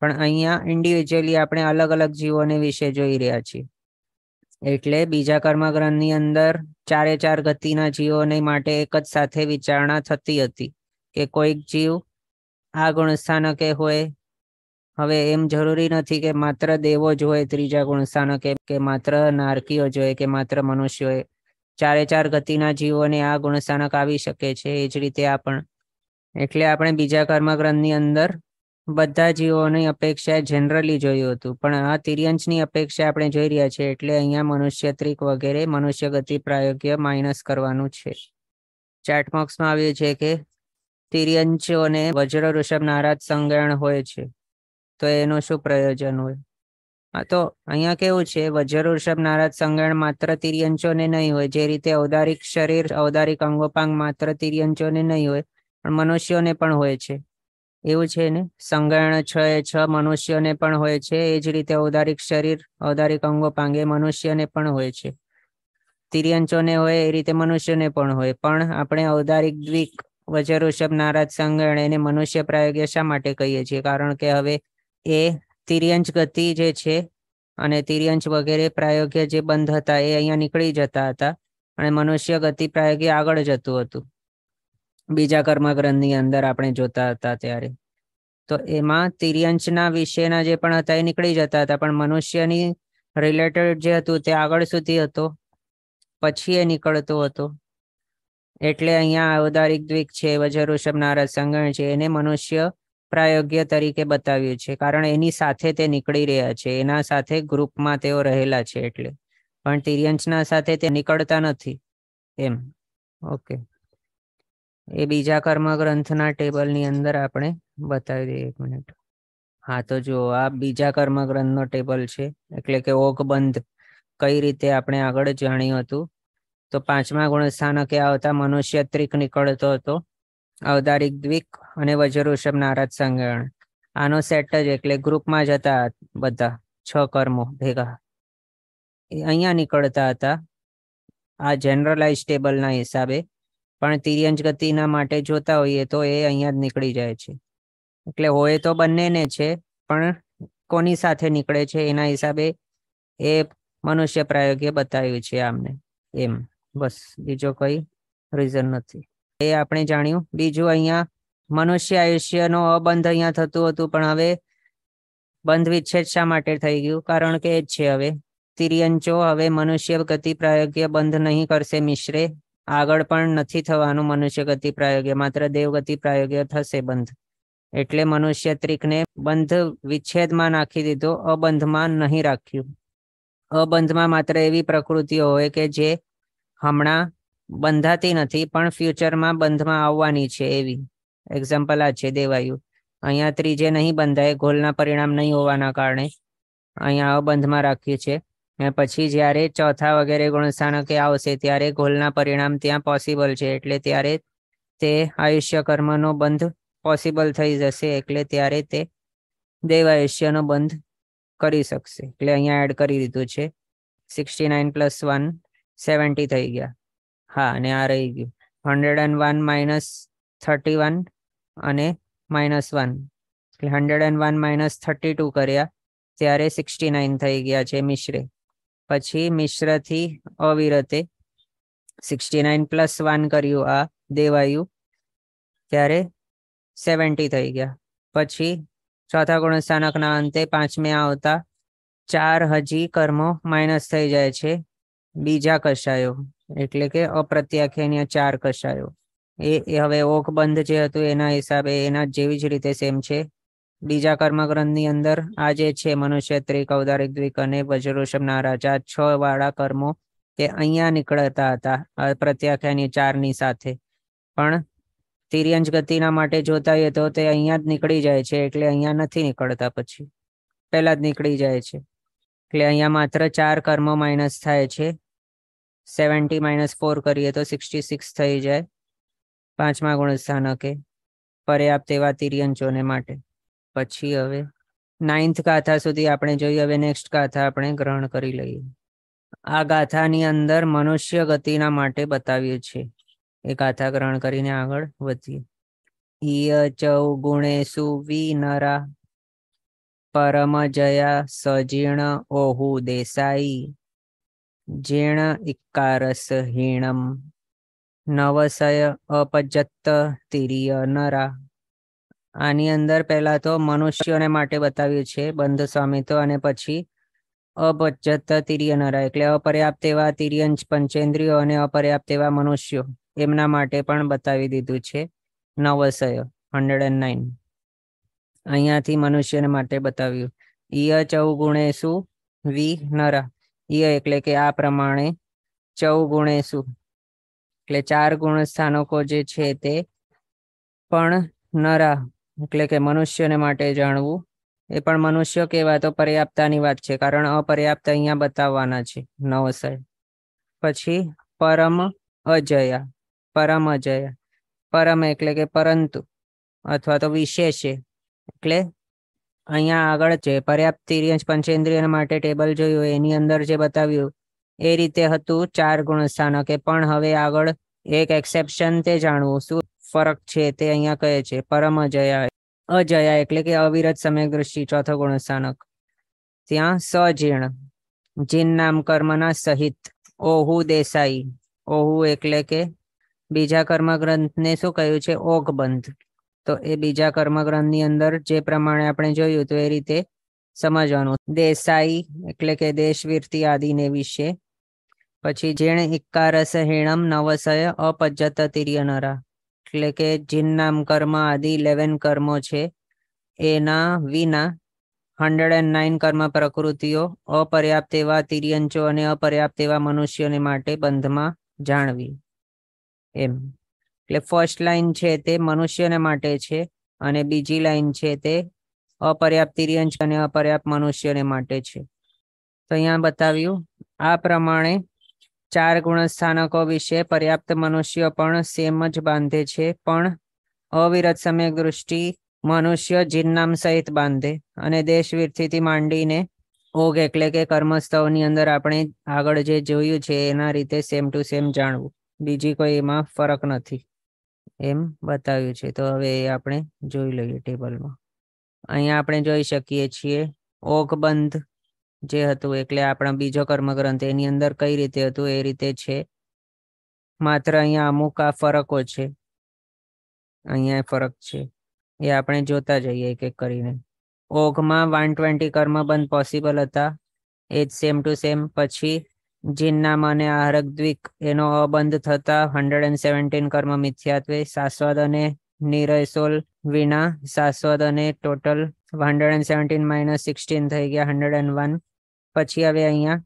પણ અહીંયા ઇન્ડિવિજ્યુઅલી આપણે અલગ અલગ જીવોને વિશે જોઈ રહ્યા છીએ એટલે બીજા કર્મગ્રંથની અંદર ચારે ચાર ગતિના જીવોને માટે એક જ સાથે વિચારણા થતી હતી કે કોઈક જીવ આ ગુણસ્થાનકે હોય હવે એમ જરૂરી નથી કે માત્ર દેવો જ હોય ત્રીજા ગુણસ્થાનકે કે માત્ર નારકીઓ જ હોય કે માત્ર મનુષ્યોએ ચારે ચાર ગતિના જીવોને આ ગુણસ્થાનક આવી શકે છે એ જ રીતે આપણ એટલે આપણે બીજા કર્મગ્રંથની અંદર બધા જીવોની અપેક્ષા જનરલી જોયું હતું પણ આ તિર્યંશની અપેક્ષા આપણે જોઈ રહ્યા છે એટલે અહીંયા મનુષ્ય ત્રિક વગેરે મનુષ્ય ગતિ પ્રાયોગ્ય માઇનસ કરવાનું છે ચાર્ટમોક્સમાં આવ્યું છે કે તિર્યંચોને વજ્ર ઋષભ નારાજ સંગ્રહણ હોય છે તો એનું શું પ્રયોજન હોય હા તો અહીંયા કેવું છે વજ્ર ઋષભ નારાજ સંગ્રહણ માત્ર તિર્યંચોને નહીં હોય જે રીતે ઔદારિક શરીર ઔદારિક અંગોપાંગ માત્ર તિર્યંચોને નહીં હોય પણ મનુષ્યોને પણ હોય છે એવું છે ને સંગણ છ એ છ મનુષ્યને પણ હોય છે એ જ રીતે ઔદારિક શરીર ઔદારિક અંગો પાંગે મનુષ્યને પણ હોય છે તિર્યંચોને હોય એ રીતે મનુષ્યને પણ હોય પણ આપણે ઔદારિક દ્વિક વજ્રઋષભ નારાજ સંગણ એને મનુષ્ય પ્રાયોગ્ય શા માટે કહીએ છીએ કારણ કે હવે એ તિર્યંચ ગતિ જે છે અને તિર્યંચ વગેરે પ્રાયોગ્ય જે બંધ હતા એ અહીંયા નીકળી જતા હતા અને મનુષ્ય ગતિ પ્રાયોગ્ય આગળ જતું હતું બીજા કર્મગ્રંથની અંદર આપણે જોતા હતા ત્યારે તો એમાં તિર્યંશના વિશેના જે પણ હતા એ નીકળી જતા હતા પણ મનુષ્યની રિલેટેડ જે હતું તે આગળ સુધી હતો પછી એ નીકળતો હતો એટલે અહીંયા અવદારિક દ્વિક છે વજ્રઋષભ નારદ સંગણ છે એને મનુષ્ય પ્રાયોગ્ય તરીકે બતાવ્યું છે કારણ એની સાથે તે નીકળી રહ્યા છે એના સાથે ગ્રુપમાં તેઓ રહેલા છે એટલે પણ તિર્યંશના સાથે તે નીકળતા નથી એમ ઓકે એ બીજા કર્મ ગ્રંથના ટેબલની અંદર આપણે બતાવી દઈએ એક મિનિટ હા તો જો આ બીજા કર્મ ગ્રંથનો ટેબલ છે એટલે કે ઓકબંધ કઈ રીતે આપણે આગળ જાણ્યું હતું તો પાંચમા ગુણસ્થાનકે આવતા મનુષ્ય ત્રિક નીકળતો હતો અવધારિક દ્વિક અને વજ્રઋષભ નારાજ સંગ્રહણ આનો સેટ જ એટલે ગ્રુપમાં જ હતા બધા છ કર્મો ભેગા અહીંયા નીકળતા હતા આ જનરલાઇઝ ટેબલના હિસાબે પણ તિર્યંજ ગતિના માટે જોતા હોઈએ તો એ અહીંયા જ નીકળી જાય છે એટલે હોય તો બંનેને છે પણ કોની સાથે નીકળે છે એના હિસાબે એ મનુષ્ય પ્રાયોગે બતાવ્યું છે આમને એમ બસ બીજો કોઈ રીઝન નથી એ આપણે જાણ્યું બીજું અહીંયા મનુષ્ય આયુષ્યનો અબંધ અહીંયા થતું હતું પણ હવે બંધ વિચ્છેદ શા માટે થઈ ગયું કારણ કે એ જ છે હવે તિર્યંચો હવે મનુષ્ય ગતિ પ્રાયોગ્ય બંધ નહીં કરશે મિશ્રે આગળ પણ નથી થવાનું મનુષ્ય ગતિ પ્રાયોગ્ય માત્ર દેવગતિ પ્રાયોગ્ય થશે બંધ એટલે મનુષ્ય ત્રિકને બંધ વિચ્છેદમાં નાખી દીધો અબંધમાં નહીં રાખ્યું અબંધમાં માત્ર એવી પ્રકૃતિઓ હોય કે જે હમણાં બંધાતી નથી પણ ફ્યુચરમાં બંધમાં આવવાની છે એવી એક્ઝામ્પલ આ છે દેવાયુ અહીંયા ત્રીજે નહીં બંધાય ઘોલના પરિણામ નહીં હોવાના કારણે અહીંયા અબંધમાં રાખ્યું છે ને પછી જ્યારે ચોથા વગેરે ગુણસ્થાનકે આવશે ત્યારે ગોલના પરિણામ ત્યાં પોસિબલ છે એટલે ત્યારે તે આયુષ્ય કર્મનો બંધ પોસિબલ થઈ જશે એટલે ત્યારે તે દેવ આયુષ્યનો બંધ કરી શકશે એટલે અહીંયા એડ કરી દીધું છે sixty nine plus one seventy થઈ ગયા હા અને આ રહી ગયું hundred and one minus thirty one અને માઇનસ વન એટલે hundred and one minus thirty two કર્યા ત્યારે સિક્સટી નાઇન થઈ ગયા છે મિશ્રે પછી મિશ્રથી અવિરતે સિક્સટી નાઇન પ્લસ વન કર્યું આ દેવાયું ત્યારે સેવન્ટી થઈ ગયા પછી ચોથા ગુણસ્થાનકના અંતે પાંચમે આવતા ચાર હજી કર્મો માઇનસ થઈ જાય છે બીજા કશાયો એટલે કે અપ્રત્યાખ્યાનીય ચાર કશાયો એ હવે ઓખ જે હતું એના હિસાબે એના જેવી જ રીતે સેમ છે બીજા કર્મગ્રંથની અંદર આજે છે મનુષ્ય ત્રિક અવધારિક દ્વિક અને વજ્રોષભના રાજા છ વાળા કર્મો તે અહીંયા નીકળતા હતા પ્રત્યાખ્યાની ચારની સાથે પણ તિર્યંજ ગતિના માટે જોતા હોઈએ તો તે અહીંયા જ નીકળી જાય છે એટલે અહીંયા નથી નીકળતા પછી પહેલા જ નીકળી જાય છે એટલે અહીંયા માત્ર ચાર કર્મો માઇનસ થાય છે સેવન્ટી માઇનસ ફોર કરીએ તો સિક્સટી સિક્સ થઈ જાય પાંચમા ગુણસ્થાનકે પર્યાપ્ત એવા તિર્યંચોને માટે પછી હવે નાઇન્થ ગાથા સુધી આપણે જોઈએ હવે નેક્સ્ટ ગાથા આપણે ગ્રહણ કરી લઈએ આ ગાથાની અંદર મનુષ્ય ગતિના માટે બતાવીએ છીએ એ ગાથા ગ્રહણ કરીને આગળ વધીએ ઈય ચૌ ગુણેશુ વિનરા પરમ જયા સજીર્ણ ઓહુ દેસાઈ જેણ ઇકારસ હીણમ નવસય અપજત્ત તિરિય નરા આની અંદર પહેલા તો મનુષ્યોને માટે બતાવ્યું છે બંધ સ્વામિત્વ અને પછી અપચત તિર્યનરા એટલે અપર્યાપ્ત એવા તિર્યંચ પંચેન્દ્રિયો અને અપર્યાપ્ત એવા મનુષ્યો એમના માટે પણ બતાવી દીધું છે નવસય હંડ્રેડ એન્ડ નાઇન અહીંયાથી મનુષ્યને માટે બતાવ્યું ઈય ચૌગુણેશુ વી નરા ઈય એટલે કે આ પ્રમાણે ચૌગુણેશુ એટલે ચાર ગુણ સ્થાનકો જે છે તે પણ નરા એટલે કે મનુષ્યને માટે જાણવું એ પણ મનુષ્ય કહેવાય તો પર્યાપ્તાની વાત છે કારણ અપર્યાપ્ત અહીંયા બતાવવાના છે નવ સાહેબ પછી પરમ અજયા પરમ અજયા પરમ એટલે કે પરંતુ અથવા તો વિશેષે એટલે અહીંયા આગળ છે પર્યાપ્ત રેન્જ પંચેન્દ્રિય માટે ટેબલ જોયું એની અંદર જે બતાવ્યું એ રીતે હતું ચાર ગુણસ્થાનકે પણ હવે આગળ એક એક્સેપ્શન તે જાણવું શું ફરક છે તે અહીંયા કહે છે પરમ અજયા અજયા એટલે કે અવિરત સમય દ્રષ્ટિ ચોથો ગુણસ્થાનક ત્યાં સજીર્ણ જીન નામ કર્મના સહિત ઓહુ દેસાઈ ઓહુ એટલે કે બીજા કર્મગ્રંથને શું કહ્યું છે ઓગબંધ તો એ બીજા કર્મગ્રંથની અંદર જે પ્રમાણે આપણે જોયું તો એ રીતે સમજવાનું દેસાઈ એટલે કે દેશવીરતી આદિને વિશે પછી જેણે ઇક્કારસ હેણમ નવસય અપજ્જત તિર્યનરા એટલે કે જિન્નામ કર્મ આદિ ઇલેવન કર્મો છે એના વિના હંડ્રેડ એન્ડ નાઇન કર્મ પ્રકૃતિઓ અપર્યાપ્ત એવા તિર્યંચો અને અપર્યાપ્ત એવા મનુષ્યોને માટે બંધમાં જાણવી એમ એટલે ફર્સ્ટ લાઇન છે તે મનુષ્યને માટે છે અને બીજી લાઈન છે તે અપર્યાપ્ત તિર્યંચ અને અપર્યાપ્ત મનુષ્યને માટે છે તો અહીંયા બતાવ્યું આ પ્રમાણે ચાર ગુણસ્થાનકો વિશે પર્યાપ્ત મનુષ્ય પણ સેમ જ બાંધે છે પણ અવિરત સમયક દૃષ્ટિ મનુષ્ય જીન્નામ સહિત બાંધે અને દેશ વિરથિથી માંડીને ઓગ એટલે કે કર્મસ્થળની અંદર આપણે આગળ જે જોયું છે એના રીતે સેમ ટુ સેમ જાણવું બીજી કોઈ એમાં ફરક નથી એમ બતાવ્યું છે તો હવે એ આપણે જોઈ લઈએ ટેબલમાં અહીંયા આપણે જોઈ શકીએ છીએ ઓગ બંધ જે હતું એટલે આપણા બીજો કર્મગ્રંથ એની અંદર કઈ રીતે હતું એ રીતે છે માત્ર અહીંયા અમુક આ ફરકો છે અહીંયા ફરક છે એ આપણે જોતા જઈએ એક એક કરીને ઓઘમાં વન ટ્વેન્ટી કર્મબંધ પોસિબલ હતા એ જ સેમ ટુ સેમ પછી જીનનામ અને આહરક દ્વિક એનો અબંધ થતા હંડ્રેડ એન્ડ સેવન્ટીન કર્મ મિથ્યાત્વે શાશ્વત અને નિરયસોલ વિના શાશ્વત અને total hundred and seventeen minus sixteen થઈ ગયા હંડ્રેડ એન્ડ વન પછી હવે અહીંયા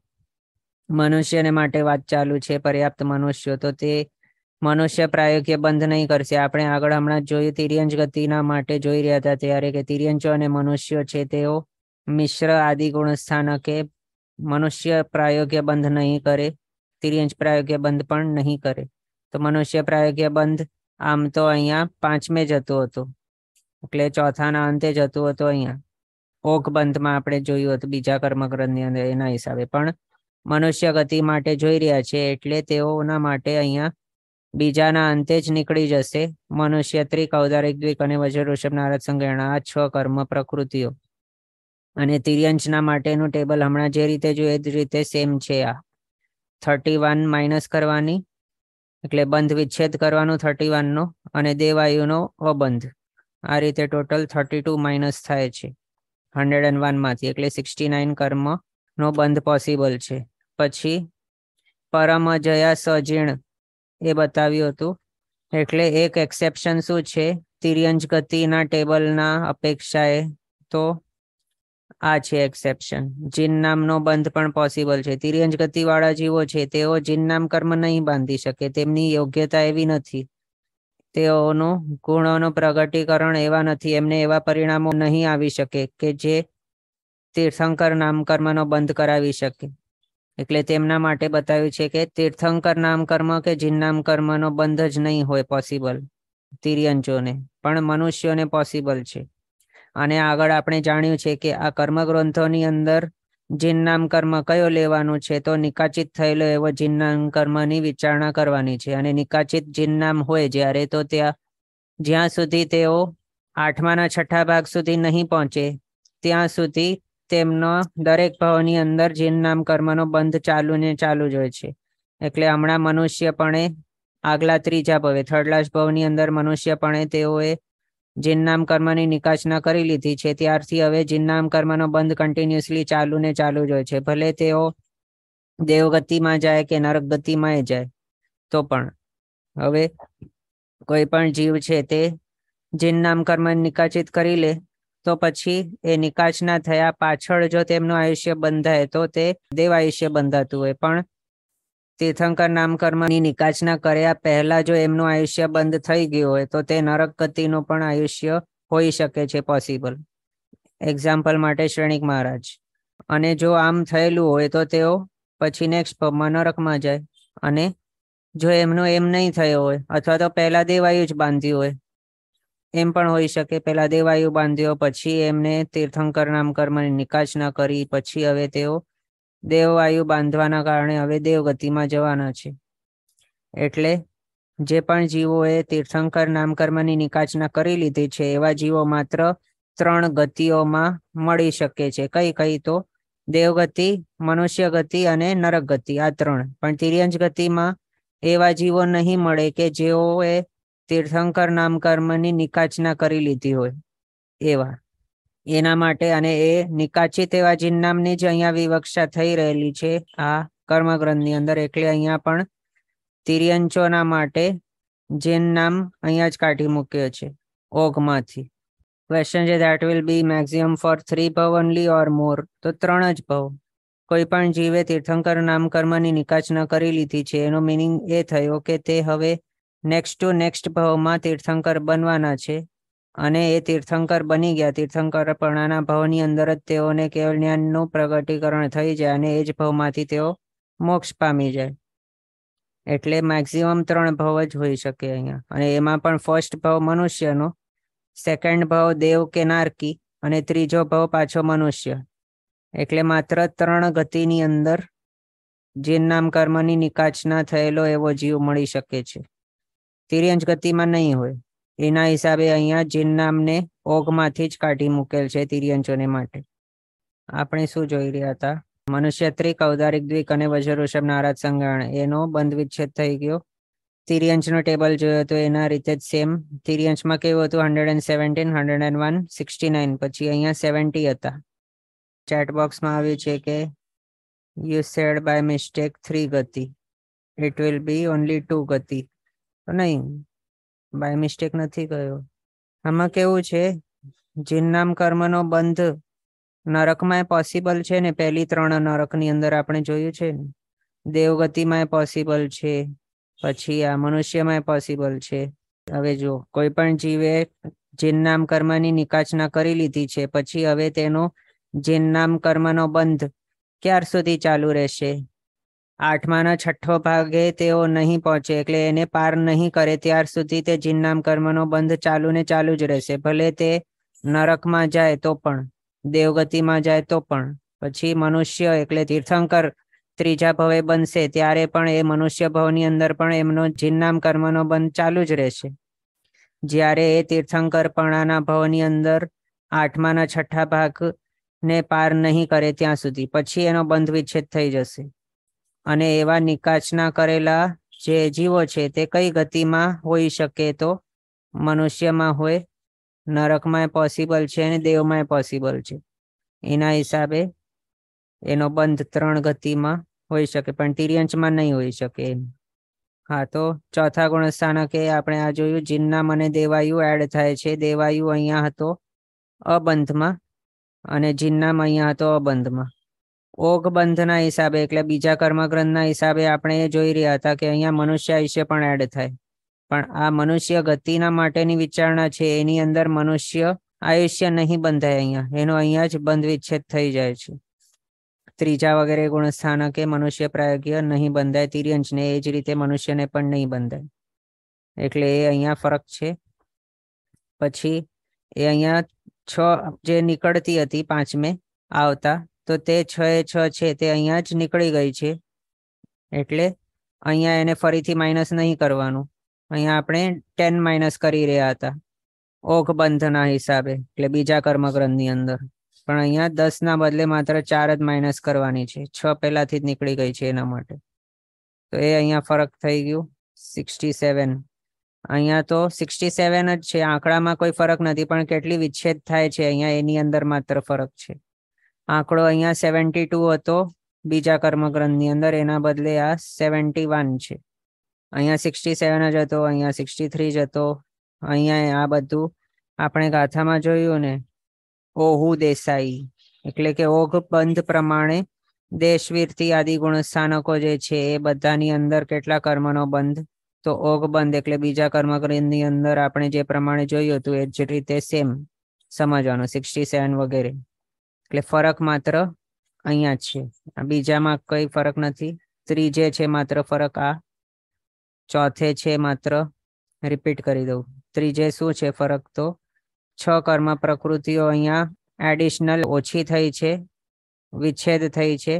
મનુષ્યને માટે વાત ચાલુ છે પર્યાપ્ત મનુષ્યો તો તે મનુષ્ય પ્રાયોગ્ય બંધ નહીં કરશે આપણે આગળ હમણાં જોયું તિર્યંજ ગતિના માટે જોઈ રહ્યા હતા ત્યારે કે તિર્યંચો અને મનુષ્યો છે તેઓ મિશ્ર આદિ ગુણ સ્થાનકે મનુષ્ય પ્રાયોગ્ય બંધ નહીં કરે તિર્યંજ પ્રાયોગ્ય બંધ પણ નહીં કરે તો મનુષ્ય પ્રાયોગ્ય બંધ આમ તો અહીંયા પાંચમે જતું હતું એટલે ચોથાના અંતે જતો હતો અહીંયા ઓકબંધમાં આપણે જોયું હતું બીજા કર્મગ્રંથની અંદર એના હિસાબે પણ મનુષ્ય ગતિ માટે જોઈ રહ્યા છે એટલે તેઓના માટે અહીંયા બીજાના અંતે જ નીકળી જશે મનુષ્ય ત્રિક અવધારિક દ્વિક અને વજ્ર ઋષભ નારદ સંગ્રહના આ છ કર્મ પ્રકૃતિઓ અને તિર્યંશના માટેનું ટેબલ હમણાં જે રીતે જોઈએ એ જ રીતે સેમ છે આ થર્ટી વન માઇનસ કરવાની એટલે બંધ વિચ્છેદ કરવાનો થર્ટી વનનો અને દેવાયુનો અબંધ આ રીતે ટોટલ થર્ટી ટુ માઇનસ થાય છે હંડ્રેડ એન્ડ વનમાંથી એટલે સિક્સટી નાઇન કર્મનો બંધ પોસિબલ છે પછી પરમ જયા સજીણ એ બતાવ્યું હતું એટલે એક એક્સેપ્શન શું છે તિર્યંજ ગતિના ટેબલના અપેક્ષાએ તો આ છે એક્સેપ્શન જીન નામનો બંધ પણ પોસિબલ છે તિર્યંજ ગતિવાળા જીવો છે તેઓ જીન નામ કર્મ નહીં બાંધી શકે તેમની યોગ્યતા એવી નથી તેઓનું ગુણોનું પ્રગટીકરણ એવા નથી એમને એવા પરિણામો નહીં આવી શકે કે જે તીર્થંકર નામકર્મનો બંધ કરાવી શકે એટલે તેમના માટે બતાવ્યું છે કે તીર્થંકર નામકર્મ કે જીનનામ બંધ જ નહીં હોય પોસિબલ તિર્યંચોને પણ મનુષ્યોને પોસિબલ છે અને આગળ આપણે જાણ્યું છે કે આ કર્મગ્રંથોની અંદર જીન્નામ કર્મ કયો લેવાનું છે તો નિકાચિત થયેલો એવો જીન્નામ કર્મની વિચારણા કરવાની છે અને નિકાચિત જીન્નામ હોય જ્યારે તો ત્યાં જ્યાં સુધી તેઓ આઠમાના છઠ્ઠા ભાગ સુધી નહીં પહોંચે ત્યાં સુધી તેમનો દરેક ભાવની અંદર જીન્નામ કર્મનો બંધ ચાલુ ને ચાલુ જ હોય છે એટલે હમણાં મનુષ્યપણે આગલા ત્રીજા ભવે થર્ડ લાસ્ટ ભાવની અંદર મનુષ્યપણે તેઓએ જીનનામ કર્મની નિકાસના કરી લીધી છે ત્યારથી હવે જીનનામ કર્મનો બંધ કન્ટિન્યુઅસલી ચાલુ ને ચાલુ જ હોય છે ભલે તેઓ દેવગતિમાં જાય કે નરકગતિમાં જાય તો પણ હવે કોઈ પણ જીવ છે તે જીનનામ કર્મ નિકાચિત કરી લે તો પછી એ નિકાચ ના થયા પાછળ જો તેમનું આયુષ્ય બંધાય તો તે દેવ આયુષ્ય બંધાતું હોય પણ તીર્થંકર નામકર્મની કર્મની નિકાચના કર્યા પહેલા જો એમનું આયુષ્ય બંધ થઈ ગયું હોય તો તે નરક ગતિનું પણ આયુષ્ય હોઈ શકે છે પોસિબલ એક્ઝામ્પલ માટે શ્રેણિક મહારાજ અને જો આમ થયેલું હોય તો તેઓ પછી નેક્સ્ટ પબમાં નરકમાં જાય અને જો એમનો એમ નહીં થયો હોય અથવા તો પહેલા દેવાયુ જ બાંધ્યું હોય એમ પણ હોઈ શકે પહેલા દેવાયુ બાંધ્યો પછી એમને તીર્થંકર નામ કર્મની નિકાચ ના કરી પછી હવે તેઓ દેવવાયુ બાંધવાના કારણે હવે દેવગતિમાં જવાના છે એટલે જે પણ જીવોએ તીર્થંકર નામકર્મની નિકાચના કરી લીધી છે એવા જીવો માત્ર ત્રણ ગતિઓમાં મળી શકે છે કઈ કઈ તો દેવગતિ મનુષ્ય ગતિ અને નરક ગતિ આ ત્રણ પણ તિર્યંજ ગતિમાં એવા જીવો નહીં મળે કે જેઓએ તીર્થંકર નામકર્મની નિકાચના કરી લીધી હોય એવા એના માટે અને એ નિકાચિત એવા જીન નામની જ અહીંયા વિવક્ષા થઈ રહેલી છે આ કર્મગ્રંથની અંદર એટલે અહીંયા પણ તિર્યંચોના માટે જેન નામ અહીંયા જ કાઢી મૂક્યો છે ઓઘમાંથી ક્વેશ્ચન છે that will be maximum four three ભવ ઓનલી ઓર મોર તો ત્રણ જ ભવ કોઈ પણ જીવે તીર્થંકર નામ કર્મની નિકાચ ન કરી લીધી છે એનો મિનિંગ એ થયો કે તે હવે નેક્સ્ટ ટુ નેક્સ્ટ ભાવમાં તીર્થંકર બનવાના છે અને એ તીર્થંકર બની ગયા તીર્થંકર તીર્થંકરપણાના ભાવની અંદર જ તેઓને કેવળ જ્ઞાનનું પ્રગટીકરણ થઈ જાય અને એ જ ભવમાંથી તેઓ મોક્ષ પામી જાય એટલે મેક્સિમમ ત્રણ ભવ જ હોઈ શકે અહીંયા અને એમાં પણ ફર્સ્ટ ભવ મનુષ્યનો સેકન્ડ ભાવ દેવ કે નારકી અને ત્રીજો ભવ પાછો મનુષ્ય એટલે માત્ર ત્રણ ગતિની અંદર જીન નામ કર્મની નિકાચના થયેલો એવો જીવ મળી શકે છે તિર્યંજ ગતિમાં નહીં હોય એના હિસાબે અહીંયા જીન નામને ઓગમાંથી જ કાઢી મૂકેલ છે તિર્યંચોને માટે આપણે શું જોઈ રહ્યા હતા મનુષ્યત્રિક ઔદારિક દ્વિક અને વજ્રઋષભ નારાજ સંગણ એનો બંધ વિચ્છેદ થઈ ગયો તિર્યંશનો ટેબલ જોયો તો એના રીતે જ સેમ તિર્યંશમાં કેવું હતું hundred and seventeen hundred and one sixty nine પછી અહીંયા સેવન્ટી હતા ચેટબોક્સમાં આવ્યું છે કે you said by mistake three ગતિ it will be only two ગતિ તો નહીં બાય મિસ્ટેક નથી ગયો આમાં કેવું છે જીન્નામ કર્મનો બંધ નરકમાં પોસિબલ છે ને પહેલી ત્રણ નરકની અંદર આપણે જોયું છે ને દેવગતિમાં પોસિબલ છે પછી આ મનુષ્યમાં પોસિબલ છે હવે જો કોઈ પણ જીવે જીન્નામ કર્મની નિકાચના કરી લીધી છે પછી હવે તેનો જીન્નામ કર્મનો બંધ ક્યાર સુધી ચાલુ રહેશે આઠમાના છઠ્ઠો ભાગે તેઓ નહીં પહોંચે એટલે એને પાર નહીં કરે ત્યાર સુધી તે જીન્નામ કર્મનો બંધ ચાલુ ને ચાલુ જ રહેશે ભલે તે નરકમાં જાય તો પણ દેવગતિમાં જાય તો પણ પછી મનુષ્ય એટલે તીર્થંકર ત્રીજા ભવે બનશે ત્યારે પણ એ મનુષ્ય ભવની અંદર પણ એમનો જિન્નામ કર્મનો બંધ ચાલુ જ રહેશે જ્યારે એ તીર્થંકરપણાના ભવની અંદર આઠમાના છઠ્ઠા ભાગ ને પાર નહીં કરે ત્યાં સુધી પછી એનો બંધ વિચ્છેદ થઈ જશે અને એવા નિકાચના કરેલા જે જીવો છે તે કઈ ગતિમાં હોઈ શકે તો મનુષ્યમાં હોય નરકમાં પોસિબલ છે અને દેવમાં પોસિબલ છે એના હિસાબે એનો બંધ ત્રણ ગતિમાં હોઈ શકે પણ તિર્યંચમાં નહીં હોઈ શકે હા તો ચોથા ગુણ સ્થાનકે આપણે આ જોયું જીન્ના મને દેવાયુ એડ થાય છે દેવાયુ અહીંયા હતો અબંધમાં અને જીન્નામ અહીંયા હતો અબંધમાં ઓગબંધના હિસાબે એટલે બીજા કર્મગ્રંથના હિસાબે આપણે એ જોઈ રહ્યા હતા કે અહીંયા મનુષ્ય આયુષ્ય પણ એડ થાય પણ આ મનુષ્ય ગતિના માટેની વિચારણા છે એની અંદર મનુષ્ય આયુષ્ય નહીં બંધાય અહીંયા એનો અહીંયા જ બંધ વિચ્છેદ થઈ જાય છે ત્રીજા વગેરે ગુણ સ્થાનકે મનુષ્ય પ્રાયોગ્ય નહીં બંધાય તિર્યંશને એ જ રીતે મનુષ્યને પણ નહીં બંધાય એટલે એ અહીંયા ફરક છે પછી એ અહીંયા છ જે નીકળતી હતી પાંચમે આવતા તો તે છ એ છ છે તે અહીંયા જ નીકળી ગઈ છે એટલે અહીંયા એને ફરીથી માઇનસ નહીં કરવાનું અહીંયા આપણે ટેન માઇનસ કરી રહ્યા હતા ઓખ બંધના હિસાબે એટલે બીજા કર્મગ્રંથની અંદર પણ અહીંયા દસના બદલે માત્ર ચાર જ માઇનસ કરવાની છે છ પહેલાથી જ નીકળી ગઈ છે એના માટે તો એ અહીંયા ફરક થઈ ગયું સિક્સટી સેવન અહીંયા તો સિક્સટી સેવન જ છે આંકડામાં કોઈ ફરક નથી પણ કેટલી વિચ્છેદ થાય છે અહીંયા એની અંદર માત્ર ફરક છે આંકડો અહીંયા સેવન્ટી ટુ હતો બીજા કર્મગ્રંથની અંદર એના બદલે આ સેવન્ટી વન છે અહીંયા સિક્સટી સેવન જ હતો અહીંયા સિક્સટી થ્રી જ હતો અહીંયા આ બધું આપણે ગાથામાં જોયું ને ઓહુ દેસાઈ એટલે કે ઓઘ બંધ પ્રમાણે દેશવીરથી આદિ ગુણસ્થાનકો જે છે એ બધાની અંદર કેટલા કર્મનો બંધ તો ઓઘ બંધ એટલે બીજા કર્મગ્રંથની અંદર આપણે જે પ્રમાણે જોયું હતું એ જ રીતે સેમ સમજવાનું સિક્સટી સેવન વગેરે એટલે ફરક માત્ર અહીંયા છે આ બીજામાં કઈ ફરક નથી ત્રીજે છે માત્ર ફરક આ ચોથે છે માત્ર રિપીટ કરી દઉં ત્રીજે શું છે ફરક તો છ કર્મ પ્રકૃતિઓ અહીંયા એડિશનલ ઓછી થઈ છે વિચ્છેદ થઈ છે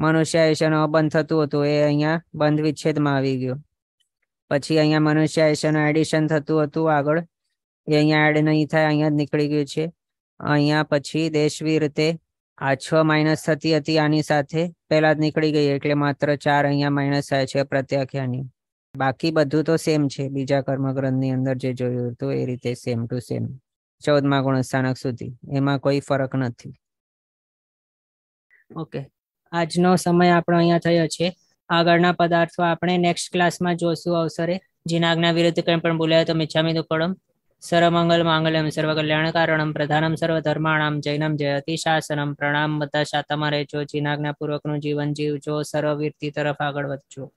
મનુષ્ય મનુષ્યાયુષ્યનો અબંધ થતું હતું એ અહીંયા બંધ વિચ્છેદમાં આવી ગયો પછી અહીંયા મનુષ્ય મનુષ્યાયુષ્યનું એડિશન થતું હતું આગળ એ અહીંયા એડ નહીં થાય અહીંયા જ નીકળી ગયું છે અહીંયા પછી દેશવી રીતે આ છ માઇનસ થતી હતી આની સાથે પહેલા જ નીકળી ગઈ એટલે માત્ર ચાર અહીંયા માઇનસ થાય છે પ્રત્યાખ્યાની બાકી બધું તો સેમ છે બીજા કર્મગ્રંથની અંદર જે જોયું હતું એ રીતે સેમ ટુ સેમ ચૌદમાં ગુણસ્થાનક સુધી એમાં કોઈ ફરક નથી ઓકે આજનો સમય આપણો અહીંયા થયો છે આગળના પદાર્થો આપણે નેક્સ્ટ ક્લાસમાં જોશું અવસરે જેના આજ્ઞા વિરુદ્ધ કંઈ પણ બોલાય તો મિચ્છામી દુક્કડમ સર્વમંગલ માંગલ્યમ સર્વકલ્યાણકારણમ પ્રધાનમ સર્વ સર્વધર્માણામ જૈનમ જય અતિશાસનમ પ્રણામ બધા શા રહેજો જો જીનાજ્ઞાપૂર્વકનું જીવન જીવજો સર્વવીરતી તરફ આગળ વધજો